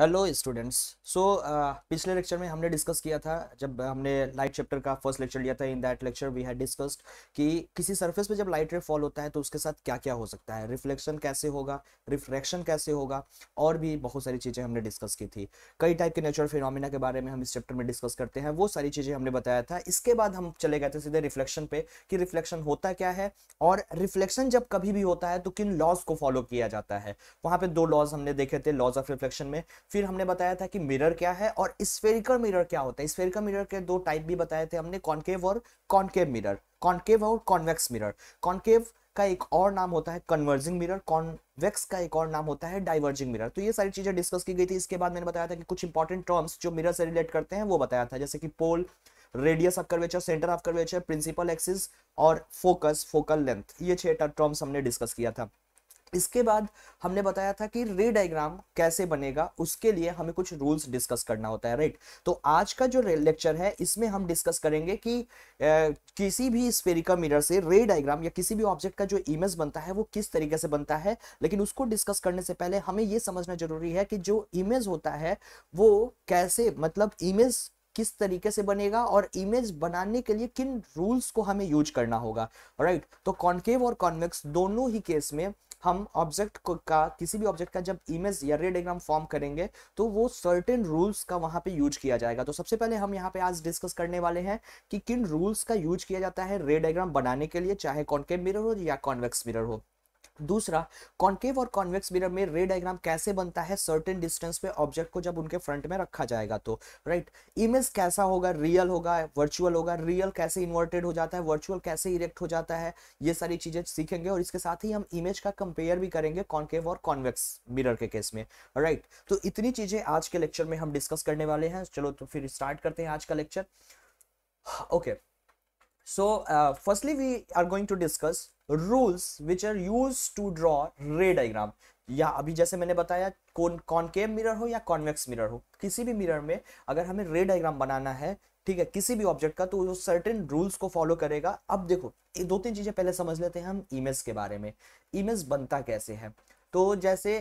Hello students so पिछले lecture में हमने डिस्कस किया था जब हमने लाइट चैप्टर का फर्स्ट लेक्चर लिया था in that lecture we had discussed कि किसी सरफेस पे जब लाइट रे फॉल होता है तो उसके साथ क्या क्या हो सकता है रिफ्लेक्शन कैसे होगा रिफ्रैक्शन कैसे होगा और भी बहुत सारी चीज़ें हमने डिस्कस की थी कई टाइप के नेचुरल फिनोमिना के बारे में हम इस चैप्टर में डिस्कस करते हैं वो सारी चीज़ें हमने बताया था इसके बाद हम चले गए थे सीधे रिफ्लेक्शन पे कि रिफ्लेक्शन होता क्या है और रिफ्लेक्शन जब कभी भी होता है तो किन लॉज को फॉलो किया जाता है वहाँ पर दो लॉज हमने देखे थे लॉज ऑफ रिफ्लेक्शन में फिर हमने बताया था कि मिरर क्या है और स्फेरिकल मिरर क्या होता है स्फेरिकल मिरर के दो टाइप भी बताए थे हमने कॉन्केव और कॉन्केव मिरर कॉन्केव और कॉन्वेक्स मिरर कॉन्केव का एक और नाम होता है कन्वर्जिंग मिरर कॉन्वेक्स का एक और नाम होता है डाइवर्जिंग मिरर तो ये सारी चीजें डिस्कस की गई थी इसके बाद मैंने बताया था कि कुछ इंपॉर्टेंट टर्म्स जो मिरर से रिलेट करते हैं वो बताया था जैसे कि pole radius of curvature centre of curvature principal axis और फोकस फोकल लेंथ ये छह टर्म्स हमने डिस्कस किया था इसके बाद हमने बताया था कि रे डायग्राम कैसे बनेगा उसके लिए हमें कुछ रूल्स डिस्कस करना होता है राइट तो आज का जो लेक्चर है इसमें हम डिस्कस करेंगे कि ए, किसी भी स्पेरिका मिरर से रे डायग्राम या किसी भी ऑब्जेक्ट का जो इमेज बनता है वो किस तरीके से बनता है लेकिन उसको डिस्कस करने से पहले हमें ये समझना जरूरी है कि जो इमेज होता है वो कैसे मतलब इमेज किस तरीके से बनेगा और इमेज बनाने के लिए किन रूल्स को हमें यूज करना होगा राइट right? तो कॉन्केव और कॉन्वेक्स दोनों ही केस में हम ऑब्जेक्ट का किसी भी ऑब्जेक्ट का जब इमेज या रे डायग्राम फॉर्म करेंगे तो वो सर्टेन रूल्स का वहाँ पे यूज किया जाएगा तो सबसे पहले हम यहाँ पे आज डिस्कस करने वाले हैं कि किन रूल्स का यूज किया जाता है रे डायग्राम बनाने के लिए चाहे कॉन्केव मिरर हो या कॉन्वेक्स मिरर हो दूसरा कॉन्केव और कॉन्वेक्स मिरर में रे डायग्राम कैसे बनता है सर्टेन डिस्टेंस पे ऑब्जेक्ट को जब उनके फ्रंट में रखा जाएगा तो राइट इमेज कैसा होगा रियल होगा वर्चुअल होगा रियल कैसे इन्वर्टेड हो जाता है वर्चुअल कैसे इरेक्ट हो जाता है ये सारी चीजें सीखेंगे और इसके साथ ही हम इमेज का कंपेयर भी करेंगे कॉन्केव और कॉन्वेक्स मिरर के केस में राइट तो इतनी चीजें आज के लेक्चर में हम डिस्कस करने वाले हैं चलो तो फिर स्टार्ट करते हैं आज का lecture okay okay. So uh, firstly, we are going to discuss rules which are used to draw ray diagram. या अभी जैसे मैंने बताया कौन कॉनकेव मिरर हो या कॉन्वेक्स मिरर हो किसी भी मिरर में अगर हमें रे डायग्राम बनाना है ठीक है किसी भी ऑब्जेक्ट का तो वो सर्टेन रूल्स को फॉलो करेगा अब देखो दो तीन चीज़ें पहले समझ लेते हैं हम इमेज के बारे में इमेज बनता कैसे है तो जैसे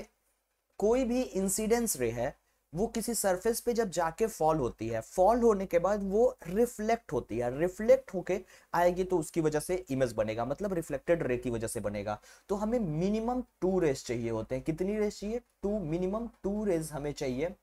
कोई भी इंसिडेंस रे है वो किसी सरफेस पे जब जाके फॉल होती है फॉल होने के बाद वो रिफ्लेक्ट होती है रिफ्लेक्ट होके आएगी तो उसकी वजह से इमेज बनेगा मतलब रिफ्लेक्टेड रे की वजह से बनेगा तो हमें मिनिमम टू रेस चाहिए होते हैं कितनी रेस चाहिए टू मिनिमम टू रेस हमें चाहिए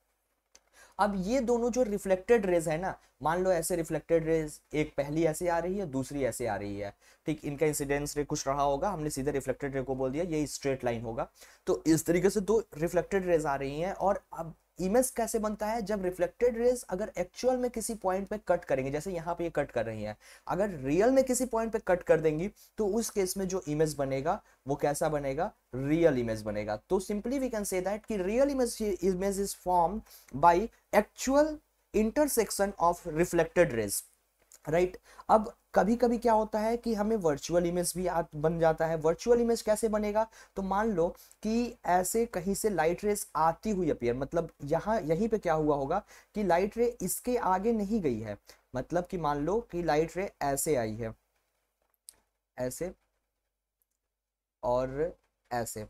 अब ये दोनों जो रिफ्लेक्टेड रेज है ना मान लो ऐसे रिफ्लेक्टेड रेज एक पहली ऐसे आ रही है दूसरी ऐसे आ रही है ठीक इनका इंसिडेंस रे कुछ रहा होगा हमने सीधे रिफ्लेक्टेड रे को बोल दिया ये स्ट्रेट लाइन होगा तो इस तरीके से दो रिफ्लेक्टेड रेज आ रही हैं और अब इमेज कैसे बनता है जब रिफ्लेक्टेड रेज अगर एक्चुअल में किसी पॉइंट पे कट करेंगे जैसे यहाँ पे ये कट कर रही है अगर रियल में किसी पॉइंट पे कट कर देंगी तो उस केस में जो इमेज बनेगा वो कैसा बनेगा रियल इमेज बनेगा तो simply we can say that कि real image image is form by actual intersection of reflected rays right अब कभी कभी क्या होता है कि हमें वर्चुअल इमेज भी आ, बन जाता है वर्चुअल इमेज कैसे बनेगा तो मान लो कि ऐसे कहीं से लाइट रेस आती हुई अपियर मतलब यहाँ यहीं पे क्या हुआ होगा कि लाइट रे इसके आगे नहीं गई है मतलब कि मान लो कि लाइट रे ऐसे आई है ऐसे और ऐसे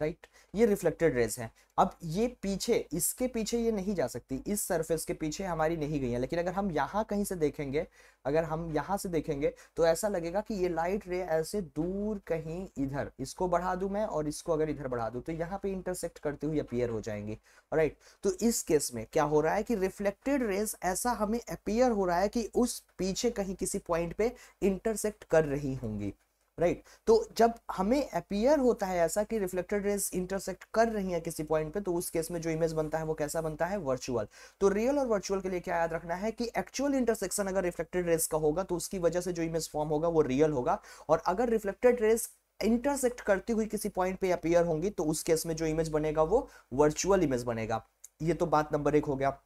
राइट ये रिफ्लेक्टेड रेज है अब ये पीछे इसके पीछे ये नहीं जा सकती इस सरफेस के पीछे हमारी नहीं गई है लेकिन अगर हम यहाँ कहीं से देखेंगे अगर हम यहाँ से देखेंगे तो ऐसा लगेगा कि ये लाइट रे ऐसे दूर कहीं इधर इसको बढ़ा दूं मैं और इसको अगर इधर बढ़ा दूं तो यहाँ पे इंटरसेक्ट करते हुए अपियर हो जाएंगी राइट तो इस केस में क्या हो रहा है कि रिफ्लेक्टेड रेज ऐसा हमें अपियर हो रहा है कि उस पीछे कहीं किसी पॉइंट पे इंटरसेक्ट कर रही होंगी राइट right. तो जब हमें अपीयर होता है ऐसा कि रिफ्लेक्टेड रेज इंटरसेक्ट कर रही है किसी पॉइंट पे तो उस केस में जो इमेज बनता है वो कैसा बनता है वर्चुअल तो रियल और वर्चुअल के लिए क्या याद रखना है कि एक्चुअल इंटरसेक्शन अगर रिफ्लेक्टेड रेज का होगा तो उसकी वजह से जो इमेज फॉर्म होगा वो रियल होगा और अगर रिफ्लेक्टेड रेज इंटरसेक्ट करती हुई किसी पॉइंट पे अपीयर होंगी तो उस केस में जो इमेज बनेगा वो वर्चुअल इमेज बनेगा ये तो बात नंबर एक हो गया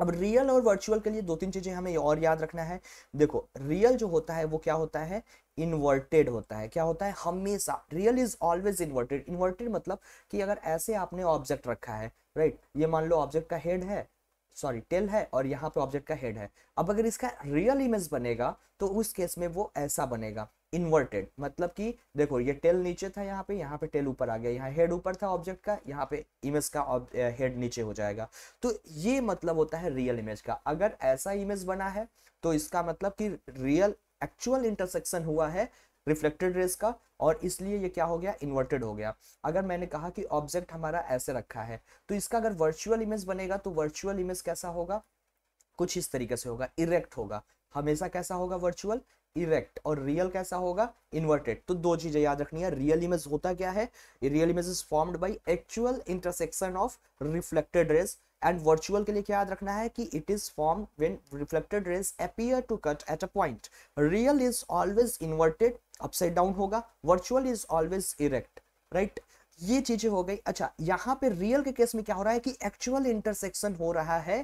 अब रियल और वर्चुअल के लिए दो तीन चीजें हमें और याद रखना है देखो रियल जो होता है वो क्या होता है इन्वर्टेड होता है क्या होता है हमेशा real is always inverted inverted मतलब कि अगर ऐसे आपने ऑब्जेक्ट रखा है राइट right? ये मान लो ऑब्जेक्ट का हेड है सॉरी टेल है और यहाँ पे ऑब्जेक्ट का हेड है अब अगर इसका रियल इमेज बनेगा तो उस केस में वो ऐसा बनेगा इन्वर्टेड मतलब कि देखो ये टेल नीचे था यहाँ पे यहाँ पे टेल ऊपर आ गया यहाँ हेड ऊपर था ऑब्जेक्ट का यहाँ पे इमेज का हेड नीचे हो जाएगा तो ये मतलब होता है रियल इमेज का अगर ऐसा इमेज बना है तो इसका मतलब कि रियल एक्चुअल इंटरसेक्शन हुआ है रिफ्लेक्टेड रेस का और इसलिए ये क्या हो गया इन्वर्टेड हो गया अगर मैंने कहा कि ऑब्जेक्ट हमारा ऐसे रखा है तो इसका अगर वर्चुअल इमेज बनेगा तो वर्चुअल इमेज कैसा होगा कुछ इस तरीके से होगा इरेक्ट होगा हमेशा कैसा होगा वर्चुअल इरेक्ट और रियल कैसा होगा इन्वर्टेड तो दो चीजें याद रखनी है रियल इमेज होता क्या है real image is formed by actual intersection of reflected rays and virtual के लिए क्या याद रखना है कि it is form when reflected rays appear to cut at a point real is always inverted upside down होगा virtual is always erect right ये चीजें हो गई अच्छा यहाँ पे रियल के केस में क्या हो रहा है कि एक्चुअल इंटरसेक्शन हो रहा है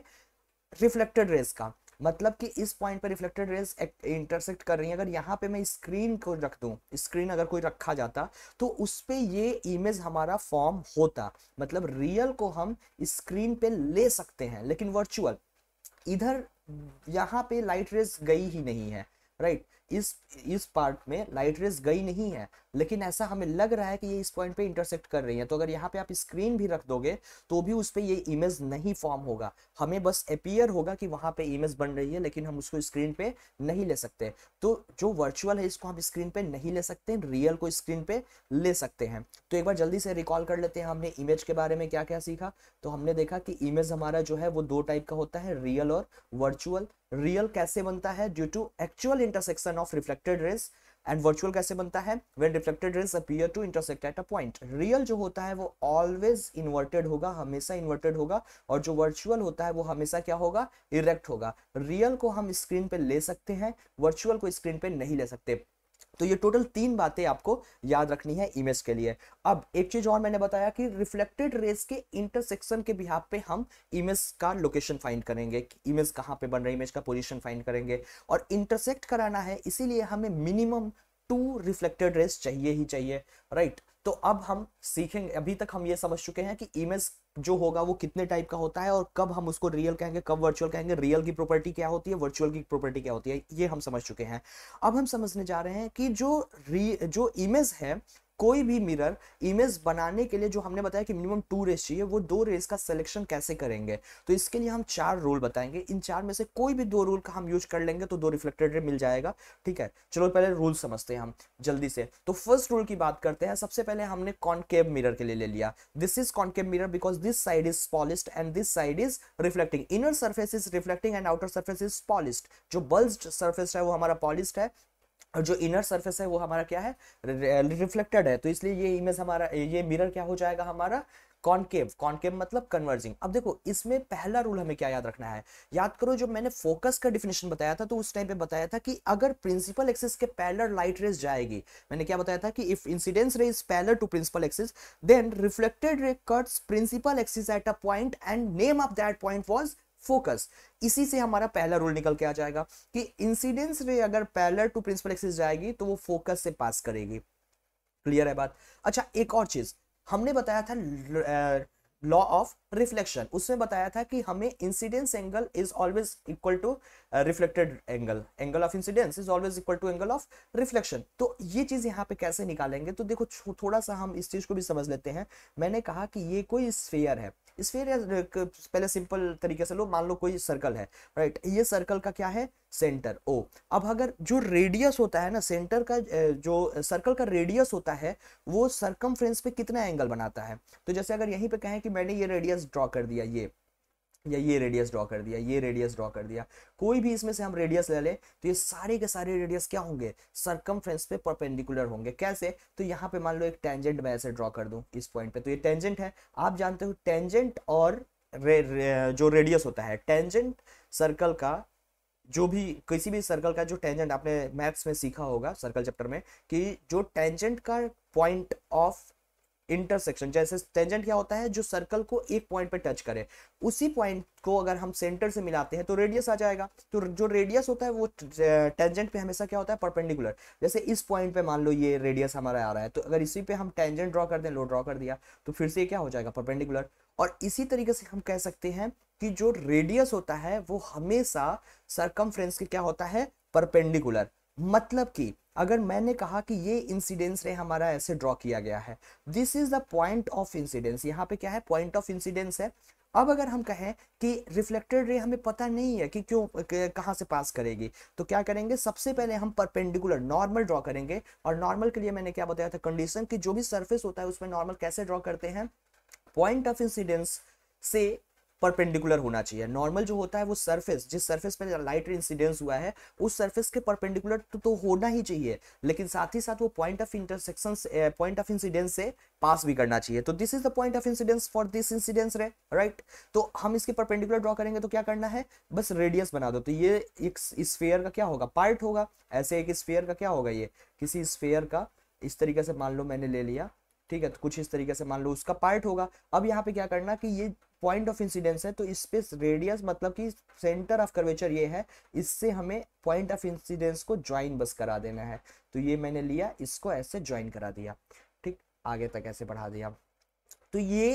रिफ्लेक्टेड रेस का मतलब कि इस पॉइंट पर रिफ्लेक्टेड रेज इंटरसेक्ट कर रही है अगर यहाँ पे मैं स्क्रीन को रख दूँ स्क्रीन अगर कोई रखा जाता तो उस पर ये इमेज हमारा फॉर्म होता मतलब रियल को हम स्क्रीन पे ले सकते हैं लेकिन वर्चुअल इधर यहाँ पे लाइट रेज गई ही नहीं है राइट इस इस पार्ट में लाइट रेस गई नहीं है लेकिन ऐसा हमें लग रहा है कि ये इस पॉइंट पे इंटरसेक्ट कर रही है तो अगर यहाँ पे आप स्क्रीन भी रख दोगे तो भी उस पर ये इमेज नहीं फॉर्म होगा हमें बस अपियर होगा कि वहाँ पे इमेज बन रही है लेकिन हम उसको स्क्रीन पे नहीं ले सकते तो जो वर्चुअल है इसको हम स्क्रीन पे नहीं ले सकते रियल को स्क्रीन पे ले सकते हैं तो एक बार जल्दी से रिकॉल कर लेते हैं हमने इमेज के बारे में क्या क्या सीखा तो हमने देखा कि इमेज हमारा जो है वो दो टाइप का होता है रियल और वर्चुअल रियल कैसे बनता है due to actual intersection of reflected rays and virtual कैसे बनता है when reflected rays appear to intersect at a point real जो होता है वो ऑलवेज इन्वर्टेड होगा हमेशा इन्वर्टेड होगा और जो वर्चुअल होता है वो हमेशा क्या होगा इरेक्ट होगा रियल को हम स्क्रीन पे ले सकते हैं वर्चुअल को स्क्रीन पे नहीं ले सकते तो ये टोटल तीन बातें आपको याद रखनी है इमेज के लिए अब एक चीज और मैंने बताया कि रिफ्लेक्टेड रेस के इंटरसेक्शन के बिहार पे हम इमेज का लोकेशन फाइंड करेंगे इमेज कहाँ पे बन रही है इमेज का पोजिशन फाइंड करेंगे और इंटरसेक्ट कराना है इसीलिए हमें मिनिमम टू रिफ्लेक्टेड रेस चाहिए ही चाहिए राइट right? तो अब हम सीखेंगे अभी तक हम ये समझ चुके हैं कि इमेज जो होगा वो कितने टाइप का होता है और कब हम उसको रियल कहेंगे कब वर्चुअल कहेंगे रियल की प्रॉपर्टी क्या होती है वर्चुअल की प्रॉपर्टी क्या होती है ये हम समझ चुके हैं अब हम समझने जा रहे हैं कि जो री जो इमेज है कोई भी मिरर इमेज बनाने के लिए जो हमने बताया कि मिनिमम टू रेस चाहिए वो दो रेस का सिलेक्शन कैसे करेंगे तो इसके लिए हम चार रूल बताएंगे इन चार में से कोई भी दो रूल का हम यूज कर लेंगे तो दो रिफ्लेक्टेड रे मिल जाएगा ठीक है चलो पहले रूल समझते हैं हम जल्दी से तो फर्स्ट रूल की बात करते हैं सबसे पहले हमने कॉन्केव मिरर के लिए ले लिया this is concave mirror because this side is polished and this side is reflecting inner surface is reflecting and outer surface is polished जो बल्ज सर्फेस है वो हमारा पॉलिस्ट है और जो इनर सरफेस है वो हमारा क्या है रिफ्लेक्टेड uh, है तो इसलिए ये इमेज हमारा ये मिरर क्या हो जाएगा हमारा कॉन्केव कॉन्केव मतलब कन्वर्जिंग अब देखो इसमें पहला रूल हमें क्या याद रखना है याद करो जब मैंने फोकस का डिफिनेशन बताया था तो उस टाइम पे बताया था कि अगर प्रिंसिपल एक्सिस के पैलर लाइट रेस जाएगी मैंने क्या बताया था कि if incidence rays parallel to principal axis then reflected ray cuts principal axis at a point and name of that point was focus इसी से हमारा पहला रूल निकल के आ जाएगा कि इंसिडेंस रे अगर पैलर टू प्रिंसिपल एक्सिस जाएगी तो वो फोकस से पास करेगी क्लियर है बात अच्छा एक और चीज हमने बताया था लॉ ऑफ रिफ्लेक्शन उसमें बताया था कि हमें incidence angle is always equal to reflected angle angle of incidence is always equal to angle of reflection तो ये चीज यहाँ पे कैसे निकालेंगे तो देखो थोड़ा सा हम इस चीज को भी समझ लेते हैं मैंने कहा कि ये कोई स्फेयर है स्फेयर uh, पहले सिंपल तरीके से लो मान लो कोई सर्कल है राइट ये सर्कल का क्या है सेंटर ओ अब अगर जो रेडियस होता है ना सेंटर का uh, जो सर्कल का रेडियस होता है वो सर्कम पे कितना एंगल बनाता है तो जैसे अगर यहीं पे कहें कि मैंने ये रेडियस रेडियस ड्रॉ कर दिया ये या ये रेडियस ड्रॉ कर दिया ये रेडियस ड्रॉ कर दिया कोई भी इसमें से हम रेडियस ले लें तो ये सारे के सारे रेडियस क्या होंगे सरकम पे परपेंडिकुलर होंगे कैसे तो यहाँ पे मान लो एक टेंजेंट मैं ऐसे ड्रॉ कर दूँ इस पॉइंट पे तो ये टेंजेंट है आप जानते हो टेंजेंट और रे, रे, जो रेडियस होता है टेंजेंट सर्कल का जो भी किसी भी सर्कल का जो टेंजेंट आपने मैथ्स में सीखा होगा सर्कल चैप्टर में कि जो टेंजेंट का पॉइंट ऑफ इंटरसेक्शन जैसे टेंजेंट क्या होता है जो सर्कल को एक पॉइंट पे टच करे उसी पॉइंट को अगर हम सेंटर से मिलाते हैं तो रेडियस आ जाएगा तो जो रेडियस होता है वो टेंजेंट पे हमेशा क्या होता है परपेंडिकुलर जैसे इस पॉइंट पे मान लो ये रेडियस हमारा आ रहा है तो अगर इसी पे हम टेंजेंट ड्रॉ कर दें लो ड्रॉ कर दिया तो फिर से क्या हो जाएगा परपेंडिकुलर और इसी तरीके से हम कह सकते हैं कि जो रेडियस होता है वो हमेशा सरकमफ्रेंस के क्या होता है परपेंडिकुलर मतलब कि अगर मैंने कहा कि ये इंसिडेंस रे हमारा ऐसे ड्रॉ किया गया है this is the point of incidence यहाँ पे क्या है पॉइंट ऑफ इंसिडेंस है अब अगर हम कहें कि रिफ्लेक्टेड रे हमें पता नहीं है कि क्यों कहाँ से पास करेगी तो क्या करेंगे सबसे पहले हम परपेंडिकुलर नॉर्मल ड्रॉ करेंगे और नॉर्मल के लिए मैंने क्या बताया था कंडीशन कि जो भी सर्फेस होता है उसमें नॉर्मल कैसे ड्रॉ करते हैं पॉइंट ऑफ इंसिडेंस से परपेंडिकुलर होना चाहिए नॉर्मल जो होता है वो सरफेस जिस सरफेस पे लाइट इंसिडेंस हुआ है उस सरफेस के परपेंडिकुलर तो, तो होना ही चाहिए लेकिन साथ ही साथ वो point of intersection point of incidence से पास भी करना चाहिए तो this is the point of incidence for this incidence ray right तो हम इसके परपेंडिकुलर ड्रॉ करेंगे तो क्या करना है बस रेडियस बना दो तो ये एक स्फेयर का क्या होगा पार्ट होगा ऐसे एक स्फेयर का क्या होगा ये किसी स्फेयर का इस तरीके से मान लो मैंने ले लिया ठीक है तो कुछ इस तरीके से मान लो उसका पार्ट होगा अब यहाँ पे क्या करना कि ये पॉइंट ऑफ इंसिडेंस है तो इस रेडियस मतलब कि सेंटर ऑफ कर्वेचर ये है इससे हमें पॉइंट ऑफ इंसिडेंस को ज्वाइन बस करा देना है तो ये मैंने लिया इसको ऐसे ज्वाइन करा दिया ठीक आगे तक ऐसे बढ़ा दिया तो ये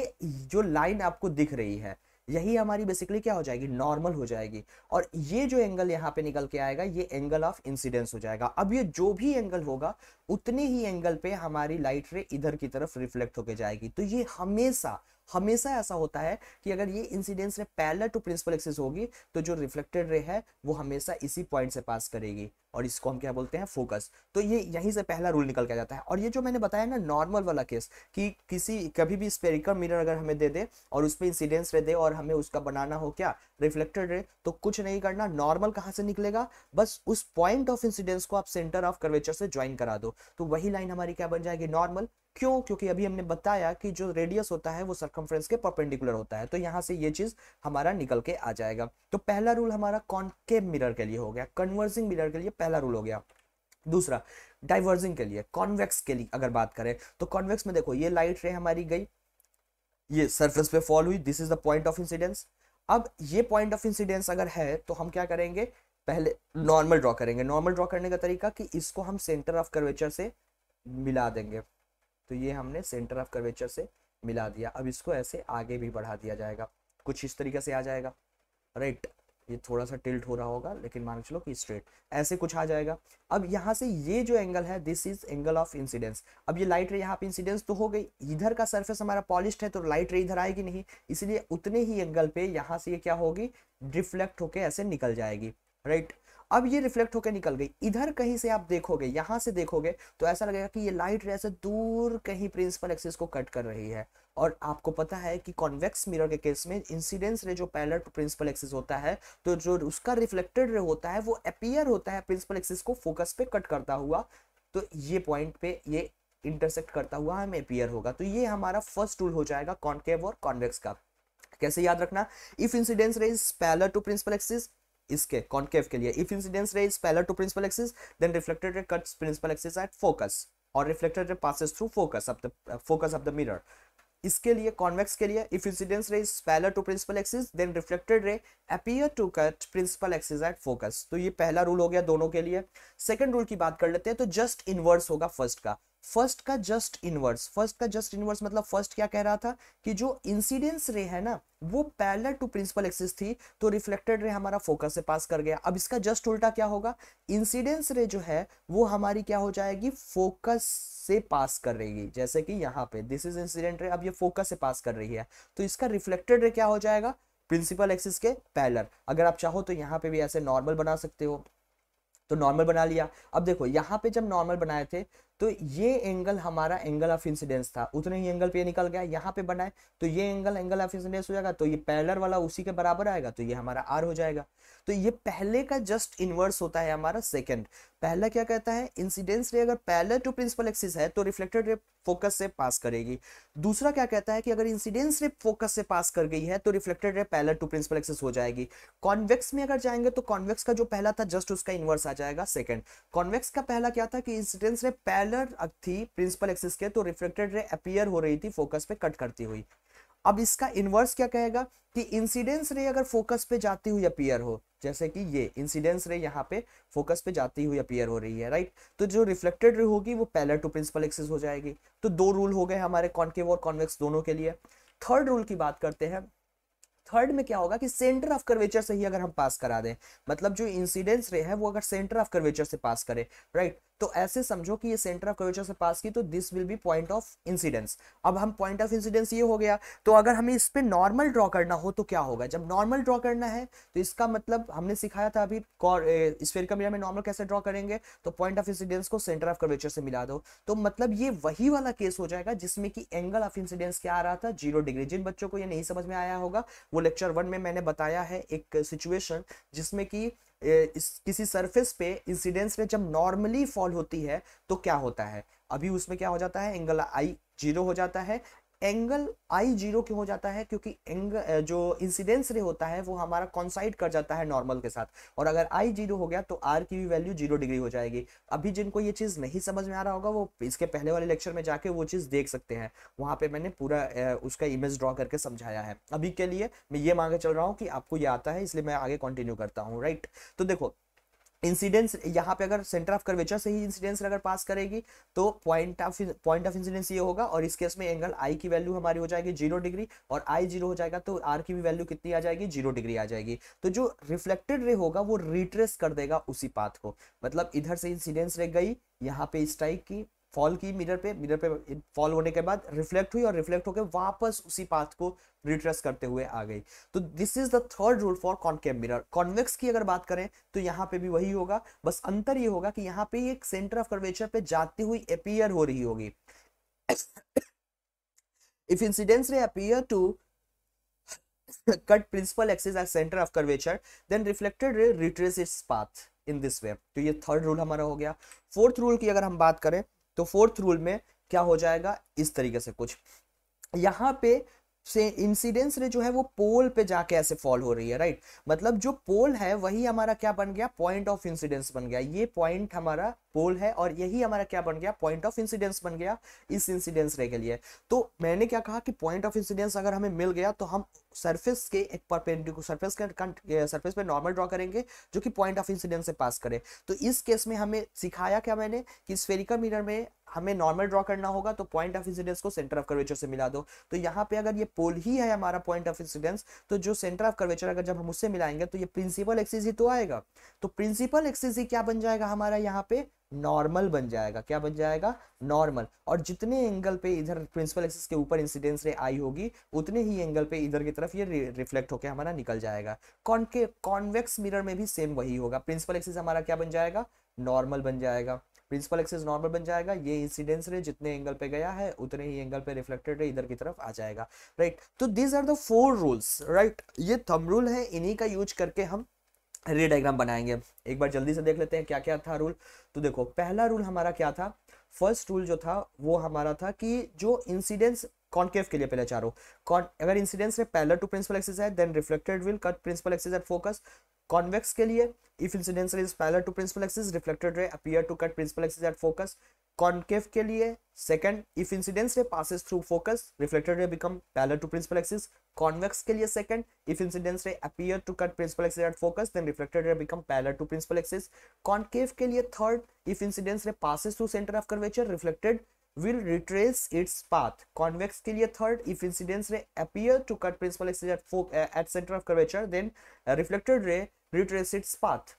जो लाइन आपको दिख रही है यही हमारी बेसिकली क्या हो जाएगी नॉर्मल हो जाएगी और ये जो एंगल यहाँ पे निकल के आएगा ये एंगल ऑफ इंसिडेंस हो जाएगा अब ये जो भी एंगल होगा उतने ही एंगल पे हमारी लाइट रे इधर की तरफ रिफ्लेक्ट होके जाएगी तो ये हमेशा हमेशा ऐसा होता है कि अगर ये incidence ray parallel to principal axis होगी तो जो रिफ्लेक्टेड रे है वो हमेशा इसी पॉइंट से पास करेगी और इसको हम क्या बोलते हैं फोकस तो ये यहीं से पहला रूल निकल के जाता है और ये जो मैंने बताया ना नॉर्मल वाला केस कि किसी कभी भी स्पेरिकल मिरर अगर हमें दे दे और उस पर इंसिडेंस रे दे और हमें उसका बनाना हो क्या रिफ्लेक्टेड रे तो कुछ नहीं करना नॉर्मल कहाँ से निकलेगा बस उस पॉइंट ऑफ इंसिडेंस को आप सेंटर ऑफ कर्वेचर से ज्वाइन करा दो तो वही लाइन हमारी क्या बन जाएगी नॉर्मल क्यों क्योंकि अभी हमने बताया कि जो रेडियस होता है वो सर्कम्फ्रेंस के परपेंडिकुलर होता है तो यहाँ से ये चीज़ हमारा निकल के आ जाएगा तो पहला रूल हमारा कॉन्केव मिरर के लिए हो गया कन्वर्जिंग मिरर के लिए पहला रूल हो गया दूसरा डाइवर्जिंग के लिए कॉन्वेक्स के लिए अगर बात करें तो कॉन्वेक्स में देखो ये लाइट रे हमारी गई ये सरफेस पे फॉल हुई this is the point of incidence अब ये पॉइंट ऑफ इंसिडेंस अगर है तो हम क्या करेंगे पहले नॉर्मल ड्रॉ करेंगे नॉर्मल ड्रॉ करने का तरीका कि इसको हम सेंटर ऑफ कर्वेचर से मिला देंगे तो ये हमने सेंटर ऑफ कर्वेचर से मिला दिया अब इसको ऐसे आगे भी बढ़ा दिया जाएगा कुछ इस तरीके से आ जाएगा राइट ये थोड़ा सा टिल्ट हो रहा होगा लेकिन मान चलो कि स्ट्रेट ऐसे कुछ आ जाएगा अब यहाँ से ये जो एंगल है this is angle of incidence अब ये लाइट रे यहाँ पे इंसिडेंस तो हो गई इधर का सरफेस हमारा पॉलिश है तो लाइट रे इधर आएगी नहीं इसलिए उतने ही एंगल पे यहाँ से ये क्या होगी रिफ्लेक्ट होके ऐसे निकल जाएगी राइट right? अब ये रिफ्लेक्ट होकर निकल गई इधर कहीं से आप देखोगे यहां से देखोगे तो ऐसा लगेगा कि ये लाइट रे से दूर कहीं प्रिंसिपल एक्सिस को कट कर रही है और आपको पता है कि कॉन्वेक्स मिरर के केस में इंसिडेंस रे जो पैलर टू प्रिंसिपल एक्सिस होता है तो जो उसका रिफ्लेक्टेड रे होता है वो अपियर होता है प्रिंसिपल एक्सिस को फोकस पे कट करता हुआ तो ये पॉइंट पे ये इंटरसेक्ट करता हुआ हमें अपियर होगा तो ये हमारा फर्स्ट टूल हो जाएगा कॉन्केव और कॉन्वेक्स का कैसे याद रखना if incidence ray is parallel to principal axis इसके कॉन्केव के लिए if incidence ray is parallel to principal axis then reflected ray cuts principal axis at focus और reflected ray passes through focus of the focus of the mirror इसके लिए convex के लिए if incidence ray is parallel to principal axis then reflected ray appear to cut principal axis at focus तो ये पहला rule हो गया दोनों के लिए सेकंड रूल की बात कर लेते हैं तो जस्ट इनवर्स होगा फर्स्ट का फर्स्ट का जस्ट इनवर्स फर्स्ट का जस्ट इनवर्स मतलब फर्स्ट क्या कह रहा था कि जो इंसिडेंस रे है ना वो पैरेलल टू प्रिंसिपल एक्सिस थी तो रिफ्लेक्टेड रे हमारा फोकस से पास कर गया अब इसका जस्ट उल्टा क्या होगा इंसिडेंस रे जो है वो हमारी क्या हो जाएगी फोकस से पास कर रही जैसे कि यहाँ पे दिस इज इंसिडेंट रे अब ये फोकस से पास कर रही है तो इसका रिफ्लेक्टेड रे क्या हो जाएगा प्रिंसिपल एक्सिस के पैलर अगर आप चाहो तो यहाँ पे भी ऐसे नॉर्मल बना सकते हो तो नॉर्मल बना लिया अब देखो यहाँ पे जब नॉर्मल बनाए थे तो ये एंगल हमारा एंगल ऑफ इंसिडेंस था उतने ही एंगल पे निकल गया यहाँ पे बनाए तो ये एंगल एंगल ऑफ इंसिडेंस हो जाएगा तो ये पैलर वाला उसी के बराबर आएगा तो ये हमारा आर हो जाएगा तो ये पहले का जस्ट इनवर्स होता है हमारा सेकेंड पहला क्या कहता है इंसिडेंस रे अगर पैलर टू प्रिंसिपल एक्सिस है तो रिफ्लेक्टेड रे फोकस से पास करेगी दूसरा क्या कहता है कि अगर इंसिडेंस रे फोकस से पास कर गई है तो reflected ray parallel to principal axis हो जाएगी कॉन्वेक्स में अगर जाएंगे तो कॉन्वेक्स का जो पहला था जस्ट उसका इन्वर्स आ जाएगा सेकेंड कॉन्वेक्स का पहला क्या था कि इंसिडेंस रे पैलर पैरेलल थी प्रिंसिपल एक्सिस के तो रिफ्लेक्टेड रे अपियर हो रही थी फोकस पे कट करती हुई अब इसका इन्वर्स क्या कहेगा कि इंसिडेंस रे अगर फोकस पे जाती हुई अपियर हो जैसे कि ये इंसिडेंस रे यहाँ पे फोकस पे जाती हुई अपियर हो रही है राइट तो जो रिफ्लेक्टेड रे होगी वो पैलर टू प्रिंसिपल एक्सिस हो जाएगी तो दो रूल हो गए हमारे कॉन्केव और कॉन्वेक्स दोनों के लिए थर्ड रूल की बात करते हैं थर्ड में क्या होगा कि सेंटर ऑफ कर्वेचर से ही अगर हम पास करा दें मतलब जो इंसिडेंस रे है वो अगर सेंटर ऑफ कर्वेचर से पास करे राइट तो ऐसे समझो कि ये सेंटर ऑफ कर्वेचर से पास की तो this will be point of incidence अब हम पॉइंट ऑफ इंसिडेंस ये हो गया तो अगर हमें इस पर नॉर्मल ड्रॉ करना हो तो क्या होगा जब नॉर्मल ड्रॉ करना है तो इसका मतलब हमने सिखाया था अभी स्पेयर का मिरर में नॉर्मल कैसे ड्रॉ करेंगे तो पॉइंट ऑफ इंसिडेंस को सेंटर ऑफ कर्वेचर से मिला दो तो मतलब ये वही वाला केस हो जाएगा जिसमें कि एंगल ऑफ इंसिडेंस क्या आ रहा था जीरो डिग्री जिन बच्चों को ये नहीं समझ में आया होगा वो लेक्चर वन में मैंने बताया है एक सिचुएशन जिसमें कि इस किसी सरफेस पे इंसिडेंस में जब नॉर्मली फॉल होती है तो क्या होता है अभी उसमें क्या हो जाता है एंगल आई जीरो हो जाता है एंगल आई जीरो क्यों हो जाता है क्योंकि एंगल जो इंसिडेंस रे होता है वो हमारा कॉन्साइड कर जाता है नॉर्मल के साथ और अगर आई जीरो हो गया तो आर की भी वैल्यू जीरो डिग्री हो जाएगी अभी जिनको ये चीज़ नहीं समझ में आ रहा होगा वो इसके पहले वाले लेक्चर में जाके वो चीज़ देख सकते हैं वहाँ पर मैंने पूरा उसका इमेज ड्रॉ करके समझाया है अभी के लिए मैं ये मांगे चल रहा हूँ कि आपको ये आता है इसलिए मैं आगे कंटिन्यू करता हूँ राइट तो देखो इंसिडेंस यहाँ पे अगर सेंटर ऑफ कर्वेचर से ही इंसिडेंस अगर पास करेगी तो point of point of incidence ये होगा और इस केस में एंगल आई की वैल्यू हमारी हो जाएगी जीरो डिग्री और आई जीरो हो जाएगा तो आर की भी वैल्यू कितनी आ जाएगी जीरो डिग्री आ जाएगी तो जो रिफ्लेक्टेड रे होगा वो रिट्रेस कर देगा उसी पाथ को मतलब इधर से इंसिडेंस रे गई यहाँ पे स्ट्राइक की फॉल की मिरर पे मिरर पे फॉल होने के बाद रिफ्लेक्ट हुई और रिफ्लेक्ट होकर वापस उसी पाथ को रिट्रेस करते हुए आ गई तो this is the third rule for concave mirror convex की अगर बात करें तो यहाँ पे भी वही होगा बस अंतर ये होगा कि यहाँ पे एक सेंटर ऑफ कर्वेचर पे जाती हुई अपीयर हो रही होगी if incidence ray appear to cut principal axis at centre of curvature then reflected ray retraces its path in this way तो ये थर्ड रूल हमारा हो गया फोर्थ रूल की अगर हम बात करें तो फोर्थ रूल में क्या हो जाएगा इस तरीके से कुछ यहाँ पे से इंसिडेंस रे जो है वो पोल पे जाके ऐसे फॉल हो रही है राइट मतलब जो पोल है वही हमारा क्या बन गया पॉइंट ऑफ इंसिडेंस बन गया ये पॉइंट हमारा पोल है और यही हमारा क्या बन गया पॉइंट ऑफ इंसिडेंस बन गया इस इंसिडेंस रे के लिए तो मैंने क्या कहा कि पॉइंट ऑफ इंसिडेंस अगर हमें मिल गया तो हम सरफेस के एक परपेंडिकुलर सरफेस के सरफेस पे नॉर्मल ड्रॉ करेंगे जो कि पॉइंट ऑफ इंसिडेंस से पास करे तो इस केस में हमें सिखाया क्या मैंने कि स्फेरिकल मिरर में हमें नॉर्मल ड्रॉ करना होगा तो पॉइंट ऑफ इंसिडेंस को सेंटर ऑफ कर्वेचर से मिला दो तो यहाँ पे अगर ये पोल ही है हमारा पॉइंट ऑफ इंसिडेंस तो जो सेंटर ऑफ कर्वेचर अगर जब हम उससे मिलाएंगे तो ये प्रिंसिपल एक्सिस ही तो आएगा तो प्रिंसिपल एक्सिस ही क्या बन जाएगा हमारा यहाँ पे नॉर्मल बन जाएगा क्या बन जाएगा नॉर्मल और जितने एंगल पे इधर प्रिंसिपल एक्सिस के ऊपर इंसिडेंस रे आई होगी उतने ही एंगल पे इधर की तरफ ये रिफ्लेक्ट होकर हमारा निकल जाएगा कॉन के कॉन्वेक्स मिरर में भी सेम वही होगा प्रिंसिपल एक्सिस हमारा क्या बन जाएगा नॉर्मल बन जाएगा प्रिंसिपल एक्सिस नॉर्मल बन जाएगा ये इंसिडेंस रे जितने एंगल पे गया है उतने ही एंगल पे रिफ्लेक्टेड रे इधर की तरफ आ जाएगा राइट तो these are the four rules right ये थम रूल है इन्हीं का यूज करके हम रे डायग्राम बनाएंगे एक बार जल्दी से देख लेते हैं क्या क्या था रूल तो देखो पहला रूल हमारा क्या था फर्स्ट रूल जो था वो हमारा था कि जो इंसिडेंस कॉन्केव के लिए पहले चारों अगर incidence ray parallel to principal axis है then reflected will cut principal axis at focus convex के लिए if incidental is parallel to principal axis reflected ray appear to cut principal axis at focus concave के लिए second if incidence ray passes through focus reflected ray become parallel to principal axis convex के लिए second if incidence ray appear to cut principal axis at focus then reflected ray become parallel to principal axis concave के लिए third if incidence ray passes through centre of curvature reflected will retrace its path convex के लिए third if incidence ray appear to cut principal axis at focus at centre of curvature then reflected ray retrace its path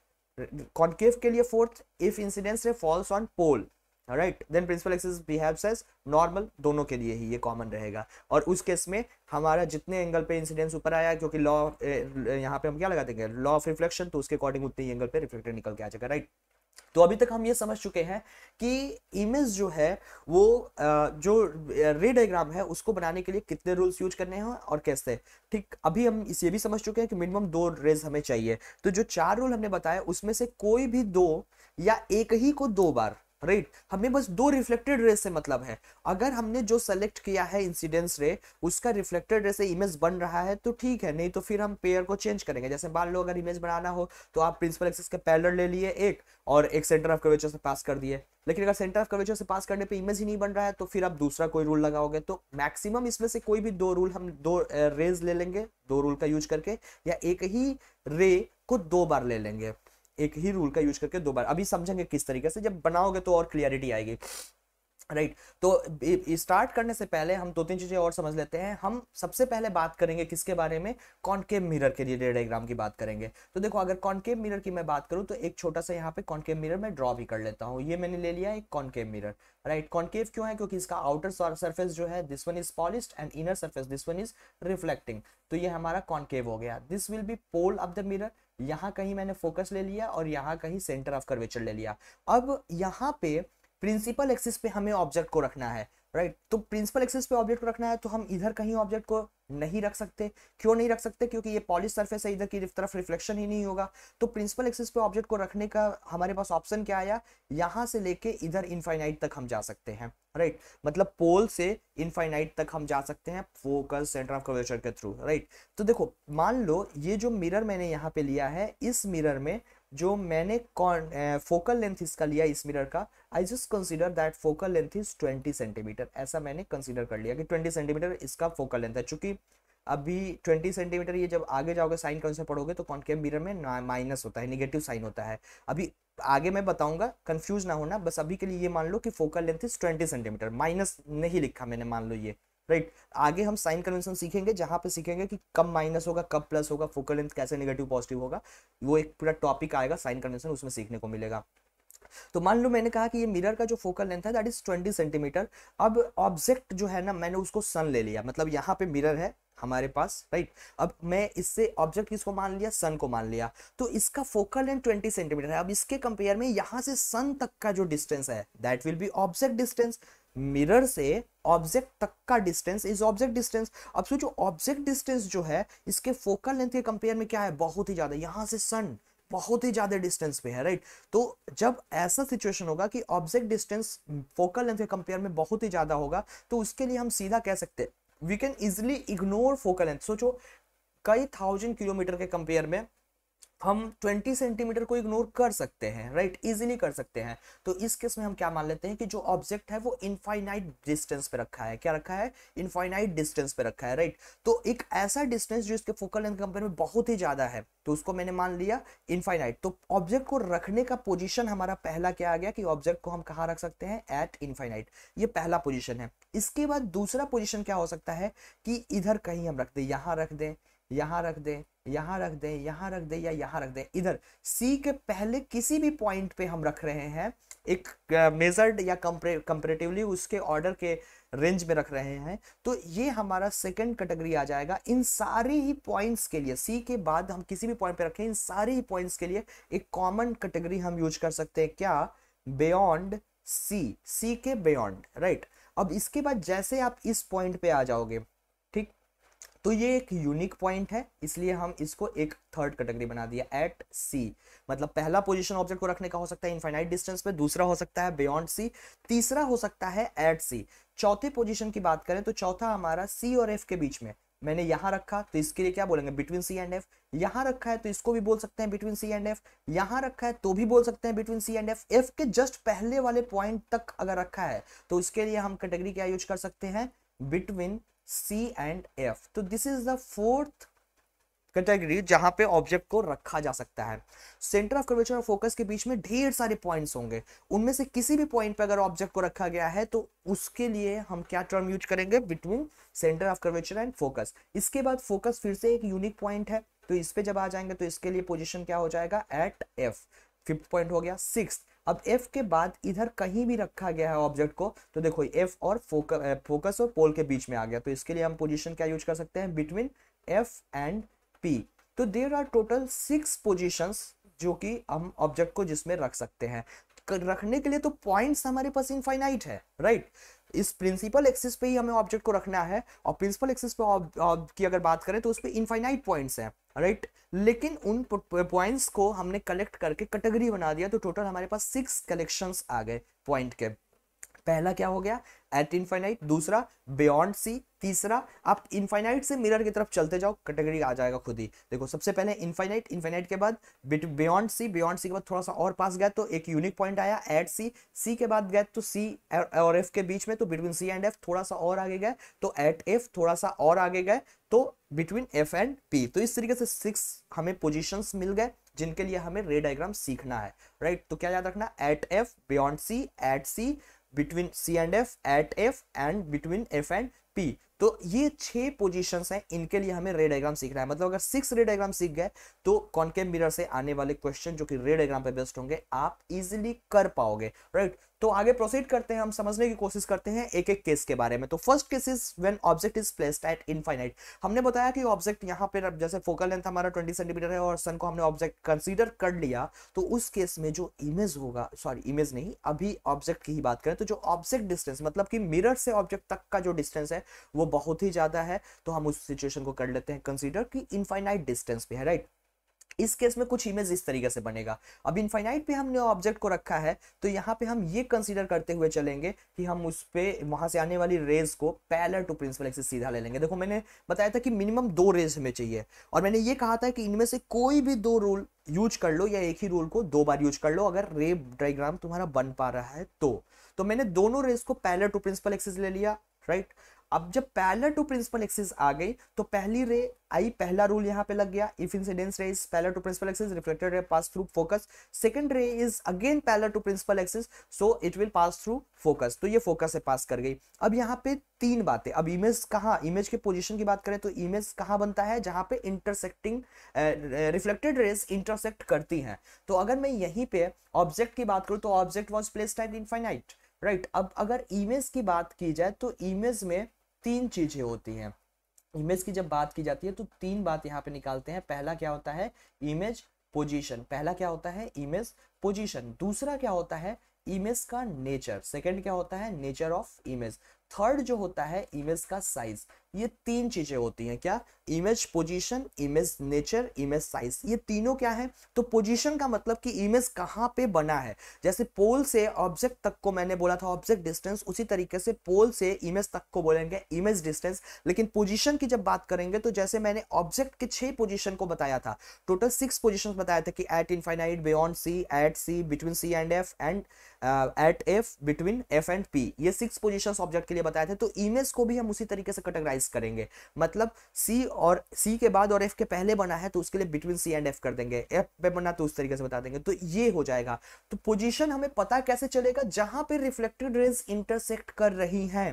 concave के लिए fourth if incidence ray falls on pole right then principal axis behaves as normal दोनों के लिए ही ये common रहेगा और उस case में हमारा जितने एंगल पे इंसिडेंस ऊपर आया क्योंकि लॉ यहाँ पे हम क्या लगा देंगे लॉ ऑफ रिफ्लेक्शन तो उसके अकॉर्डिंग उतने ही एंगल पे रिफ्लेक्टर निकल के आ जाएगा राइट right? तो अभी तक हम ये समझ चुके हैं कि इमेज जो है वो जो रे डायग्राम है उसको बनाने के लिए कितने रूल्स यूज करने हैं और कैसे ठीक अभी हम इस ये भी समझ चुके हैं कि मिनिमम दो रेज हमें चाहिए तो जो चार रूल हमने बताया उसमें से कोई भी दो या एक ही को दो बार राइट right? हमें बस दो रिफ्लेक्टेड रे से मतलब है अगर हमने जो सेलेक्ट किया है इंसिडेंस रे उसका रिफ्लेक्टेड रे से इमेज बन रहा है तो ठीक है नहीं तो फिर हम पेयर को चेंज करेंगे जैसे मान लो अगर इमेज बनाना हो तो आप प्रिंसिपल एक्सिस के पैलर ले लिए एक और एक सेंटर ऑफ कर्वेचर से पास कर दिए लेकिन अगर सेंटर ऑफ कर्वेचर से पास करने पर इमेज ही नहीं बन रहा है तो फिर आप दूसरा कोई रूल लगाओगे तो मैक्सिमम इसमें से कोई भी दो रूल हम दो रेज eh, ले लेंगे दो रूल का यूज करके या एक ही रे को दो बार ले लेंगे एक ही रूल का यूज करके दो बार अभी समझेंगे किस तरीके से जब बनाओगे तो और क्लियरिटी आएगी राइट right. तो स्टार्ट करने से पहले हम दो तीन चीज़ें और समझ लेते हैं हम सबसे पहले बात करेंगे किसके बारे में कॉन्केव मिरर के लिए डायग्राम की बात करेंगे तो देखो अगर कॉन्केव मिरर की मैं बात करूं तो एक छोटा सा यहाँ पे कॉन्केव मिरर मैं ड्रॉ भी कर लेता हूँ ये मैंने ले लिया एक कॉन्केव मिरर राइट कॉन्केव क्यों है क्योंकि इसका आउटर सर्फेस जो है this one is polished and inner surface this one is reflecting तो ये हमारा कॉन्केव हो गया this will be pole of the mirror यहाँ कहीं मैंने फोकस ले लिया और यहाँ कहीं सेंटर ऑफ कर्वेचर ले लिया अब यहाँ पे प्रिंसिपल एक्सिस पे हमें ऑब्जेक्ट को रखना है राइट right? तो प्रिंसिपल एक्सिस पे ऑब्जेक्ट को रखना है तो हम इधर कहीं ऑब्जेक्ट को नहीं रख सकते क्यों नहीं रख सकते क्योंकि ये पॉलिश सरफेस है इधर की तरफ रिफ्लेक्शन ही नहीं होगा तो प्रिंसिपल एक्सिस पे ऑब्जेक्ट को रखने का हमारे पास ऑप्शन क्या आया यहाँ से लेके इधर इनफाइनाइट तक हम जा सकते हैं राइट right? मतलब पोल से इनफाइनाइट तक हम जा सकते हैं फोकस सेंटर ऑफ कर्वेचर के थ्रू राइट right? तो देखो मान लो ये जो मिरर मैंने यहाँ पे लिया है इस मिरर में जो मैंने कौन फोकल लेंथ इसका लिया इस मिरर का I just consider that focal length is twenty centimetre ऐसा मैंने कंसिडर कर लिया कि ट्वेंटी सेंटीमीटर इसका फोकल लेंथ है चूंकि अभी ट्वेंटी सेंटीमीटर ये जब आगे जाओगे साइन कौन से पढ़ोगे तो कॉन्केव मिरर में माइनस होता है निगेटिव साइन होता है अभी आगे मैं बताऊंगा कंफ्यूज ना होना बस अभी के लिए ये मान लो कि focal length is twenty centimetre minus नहीं लिखा मैंने मान लो ये राइट right. आगे हम साइन कन्वेंशन सीखेंगे जहां पे सीखेंगे कि कब माइनस होगा कब प्लस होगा फोकल लेंथ कैसे नेगेटिव पॉजिटिव होगा वो एक पूरा टॉपिक आएगा साइन कन्वेंशन उसमें सीखने को मिलेगा तो मान लो मैंने कहा कि ये मिरर का जो फोकल लेंथ है दैट इज ट्वेंटी सेंटीमीटर अब ऑब्जेक्ट जो है ना मैंने उसको सन ले लिया मतलब यहाँ पे मिरर है हमारे पास राइट अब मैं इससे ऑब्जेक्ट किसको मान लिया सन को मान लिया तो इसका फोकल लेंथ ट्वेंटी सेंटीमीटर है अब इसके कंपेयर में यहाँ से सन तक का जो डिस्टेंस है that will be object distance mirror से ऑब्जेक्ट तक का डिस्टेंस इज ऑब्जेक्ट डिस्टेंस अब सोचो ऑब्जेक्ट डिस्टेंस जो है इसके फोकल लेंथ के कंपेयर में क्या है बहुत ही ज्यादा यहाँ से सन बहुत ही ज़्यादा डिस्टेंस पे है राइट तो जब ऐसा सिचुएशन होगा कि ऑब्जेक्ट डिस्टेंस फोकल लेंथ के कंपेयर में बहुत ही ज़्यादा होगा तो उसके लिए हम सीधा कह सकते हैं we can easily ignore focal length सोचो कई थाउजेंड किलोमीटर के कंपेयर में हम 20 सेंटीमीटर को इग्नोर कर सकते हैं राइट इजीली कर सकते हैं तो इस केस में हम क्या मान लेते हैं कि जो ऑब्जेक्ट है वो इनफाइनाइट डिस्टेंस पे रखा है क्या रखा है इनफाइनाइट डिस्टेंस पे रखा है राइट तो एक ऐसा डिस्टेंस जो इसके फोकल लेंथ कंपेयर में बहुत ही ज्यादा है तो उसको मैंने मान लिया इनफाइनाइट तो ऑब्जेक्ट को रखने का पोजिशन हमारा पहला क्या आ गया कि ऑब्जेक्ट को हम कहाँ रख सकते हैं एट इनफाइनाइट ये पहला पोजिशन है इसके बाद दूसरा पोजिशन क्या हो सकता है कि इधर कहीं हम रख दें यहाँ रख दें यहाँ रख दें यहाँ रख दें यहाँ रख दें या यहाँ रख दें इधर सी के पहले किसी भी पॉइंट पे हम रख रहे हैं एक मेजर्ड या कंपेरेटिवली उसके ऑर्डर के रेंज में रख रहे हैं तो ये हमारा सेकंड कैटेगरी आ जाएगा इन सारे ही पॉइंट्स के लिए सी के बाद हम किसी भी पॉइंट पे रखें इन सारे ही पॉइंट्स के लिए एक कॉमन कैटेगरी हम यूज कर सकते हैं क्या बियॉन्ड सी सी के बियॉन्ड राइट अब इसके बाद जैसे आप इस पॉइंट पे आ जाओगे तो ये एक यूनिक पॉइंट है इसलिए हम इसको एक थर्ड कैटेगरी बना दिया एट सी मतलब पहला पोजीशन ऑब्जेक्ट को रखने का हो सकता है इनफाइनाइट डिस्टेंस पे दूसरा हो सकता है बियॉन्ड सी तीसरा हो सकता है एट सी चौथे पोजीशन की बात करें तो चौथा हमारा सी और एफ के बीच में मैंने यहां रखा तो इसके लिए क्या बोलेंगे बिटवीन सी एंड एफ यहां रखा है तो इसको भी बोल सकते हैं बिटवीन सी एंड एफ यहां रखा है तो भी बोल सकते हैं between C and F F के जस्ट पहले वाले पॉइंट तक अगर रखा है तो इसके लिए हम कैटेगरी क्या यूज कर सकते हैं बिटवीन सी एंड एफ तो this is the fourth category जहां पे ऑब्जेक्ट को रखा जा सकता है सेंटर ऑफ कर्वेचर और फोकस के बीच में ढेर सारे पॉइंट्स होंगे उनमें से किसी भी पॉइंट पे अगर ऑब्जेक्ट को रखा गया है तो उसके लिए हम क्या टर्म यूज करेंगे between centre of curvature and focus इसके बाद फोकस फिर से एक यूनिक पॉइंट है तो इस पे जब आ जाएंगे तो इसके लिए पोजिशन क्या हो जाएगा एट एफ फिफ्थ पॉइंट हो गया सिक्स अब एफ के बाद इधर कहीं भी रखा गया है ऑब्जेक्ट को तो देखो एफ और फोकस फोकस और पोल के बीच में आ गया तो इसके लिए हम पोजिशन क्या यूज कर सकते हैं बिटवीन एफ एंड पी तो there are total six position जो कि हम ऑब्जेक्ट को जिसमें रख सकते हैं रखने के लिए तो पॉइंट्स हमारे पास इनफाइनाइट है राइट right? इस प्रिंसिपल एक्सिस पे ही हमें ऑब्जेक्ट को रखना है और प्रिंसिपल एक्सिस पे ऑब, की अगर बात करें तो उस पर इनफाइनाइट पॉइंट्स हैं राइट लेकिन उन पॉइंट्स को हमने कलेक्ट करके कैटेगरी बना दिया तो टोटल हमारे पास सिक्स कलेक्शंस आ गए पॉइंट के पहला क्या हो गया एट इनफाइनाइट दूसरा बियॉन्ड सी तीसरा आप इनफाइनाइट से मिरर की तरफ चलते जाओ कैटेगरी आ जाएगा खुद ही देखो सबसे पहले इनफाइनाइट इनफाइनाइट के बाद बियॉन्ड सी बियॉन्ड सी के बाद थोड़ा सा और पास गया तो एक यूनिक पॉइंट आया एट सी सी के बाद गया तो सी और एफ के बीच में तो बिटवीन सी एंड एफ थोड़ा सा और आगे गए तो एट एफ थोड़ा सा और आगे गए तो बिटवीन एफ एंड पी तो इस तरीके से सिक्स हमें पोजिशन मिल गए जिनके लिए हमें रे डायग्राम सीखना है राइट तो क्या याद रखना at F beyond C at C between C and F at F and between F and P तो ये छह पोजीशंस हैं इनके लिए हमें रे डायग्राम सीखना है मतलब अगर सिक्स रे डायग्राम सीख गए तो कॉन्केव मिरर से आने वाले क्वेश्चन जो कि रे डायग्राम पे बेस्ट होंगे आप इजिली कर पाओगे राइट तो आगे प्रोसीड करते हैं हम समझने की कोशिश करते हैं एक एक केस के बारे में तो first case is when object is placed at infinite हमने बताया कि ऑब्जेक्ट यहाँ पर जैसे फोकल लेंथ हमारा 20 सेंटीमीटर है और सन को हमने ऑब्जेक्ट कंसीडर कर लिया तो उस केस में जो इमेज होगा सॉरी इमेज नहीं अभी ऑब्जेक्ट की ही बात करें तो जो ऑब्जेक्ट डिस्टेंस मतलब कि मिरर से ऑब्जेक्ट तक का जो डिस्टेंस है वो बहुत ही ज़्यादा है तो हम उस सिचुएशन को कर लेते हैं कंसिडर कि इनफाइनाइट डिस्टेंस पे है राइट right? इस केस में कुछ इमेज इस तरीके से बनेगा अब इनफाइनाइट पे हमने ऑब्जेक्ट को रखा है तो यहाँ पे हम ये कंसीडर करते हुए चलेंगे कि हम उस पर वहां से आने वाली रेज को पैलर टू प्रिंसिपल एक्सिस सीधा ले लेंगे देखो मैंने बताया था कि मिनिमम दो रेज हमें चाहिए और मैंने ये कहा था कि इनमें से कोई भी दो रूल यूज कर लो या एक ही रूल को दो बार यूज कर लो अगर रे डायग्राम तुम्हारा बन पा रहा है तो तो मैंने दोनों रेज को पैलर टू प्रिंसिपल एक्सिस ले लिया राइट right? अब जब पैलर टू प्रिंसिपल एक्सिस आ गई तो पहली रे आई पहला रूल यहाँ पे लग गया if incidence ray is parallel to principal axis reflected ray pass through focus second ray is again parallel to principal axis so it will pass through focus तो ये फोकस से पास कर गई अब यहाँ पे तीन बातें अब इमेज कहाँ इमेज के पोजिशन की बात करें तो इमेज कहाँ बनता है जहाँ पे इंटरसेक्टिंग रिफ्लेक्टेड रेस इंटरसेक्ट करती हैं तो अगर मैं यहीं पे ऑब्जेक्ट की बात करूँ तो object was placed at infinite right अब अगर इमेज की बात की जाए तो इमेज में तीन चीज़ें होती हैं इमेज की जब बात की जाती है तो तीन बात यहाँ पे निकालते हैं पहला क्या होता है इमेज पोजीशन पहला क्या होता है इमेज पोजीशन दूसरा क्या होता है इमेज का नेचर सेकंड क्या होता है नेचर ऑफ इमेज थर्ड जो होता है इमेज का साइज ये तीन चीजें होती हैं क्या image position image nature image size ये तीनों क्या है तो पोजीशन का मतलब कि इमेज कहाँ पे बना है जैसे पोल से ऑब्जेक्ट तक को मैंने बोला था ऑब्जेक्ट डिस्टेंस उसी तरीके से पोल से इमेज तक को बोलेंगे इमेज डिस्टेंस लेकिन पोजीशन की जब बात करेंगे तो जैसे मैंने ऑब्जेक्ट के छह पोजिशन को बताया था टोटल सिक्स पोजिशन बताया था कि at infinite beyond C at C between C and F and at F between F and P ये सिक्स पोजिशन ऑब्जेक्ट के लिए बताए थे तो इमेज को भी हम उसी तरीके से कटेगराइज फैक्टराइज करेंगे मतलब सी और सी के बाद और एफ के पहले बना है तो उसके लिए बिटवीन सी एंड एफ कर देंगे एफ पे बना तो उस तरीके से बता देंगे तो ये हो जाएगा तो पोजिशन हमें पता कैसे चलेगा जहां पर रिफ्लेक्टेड रेज इंटरसेक्ट कर रही है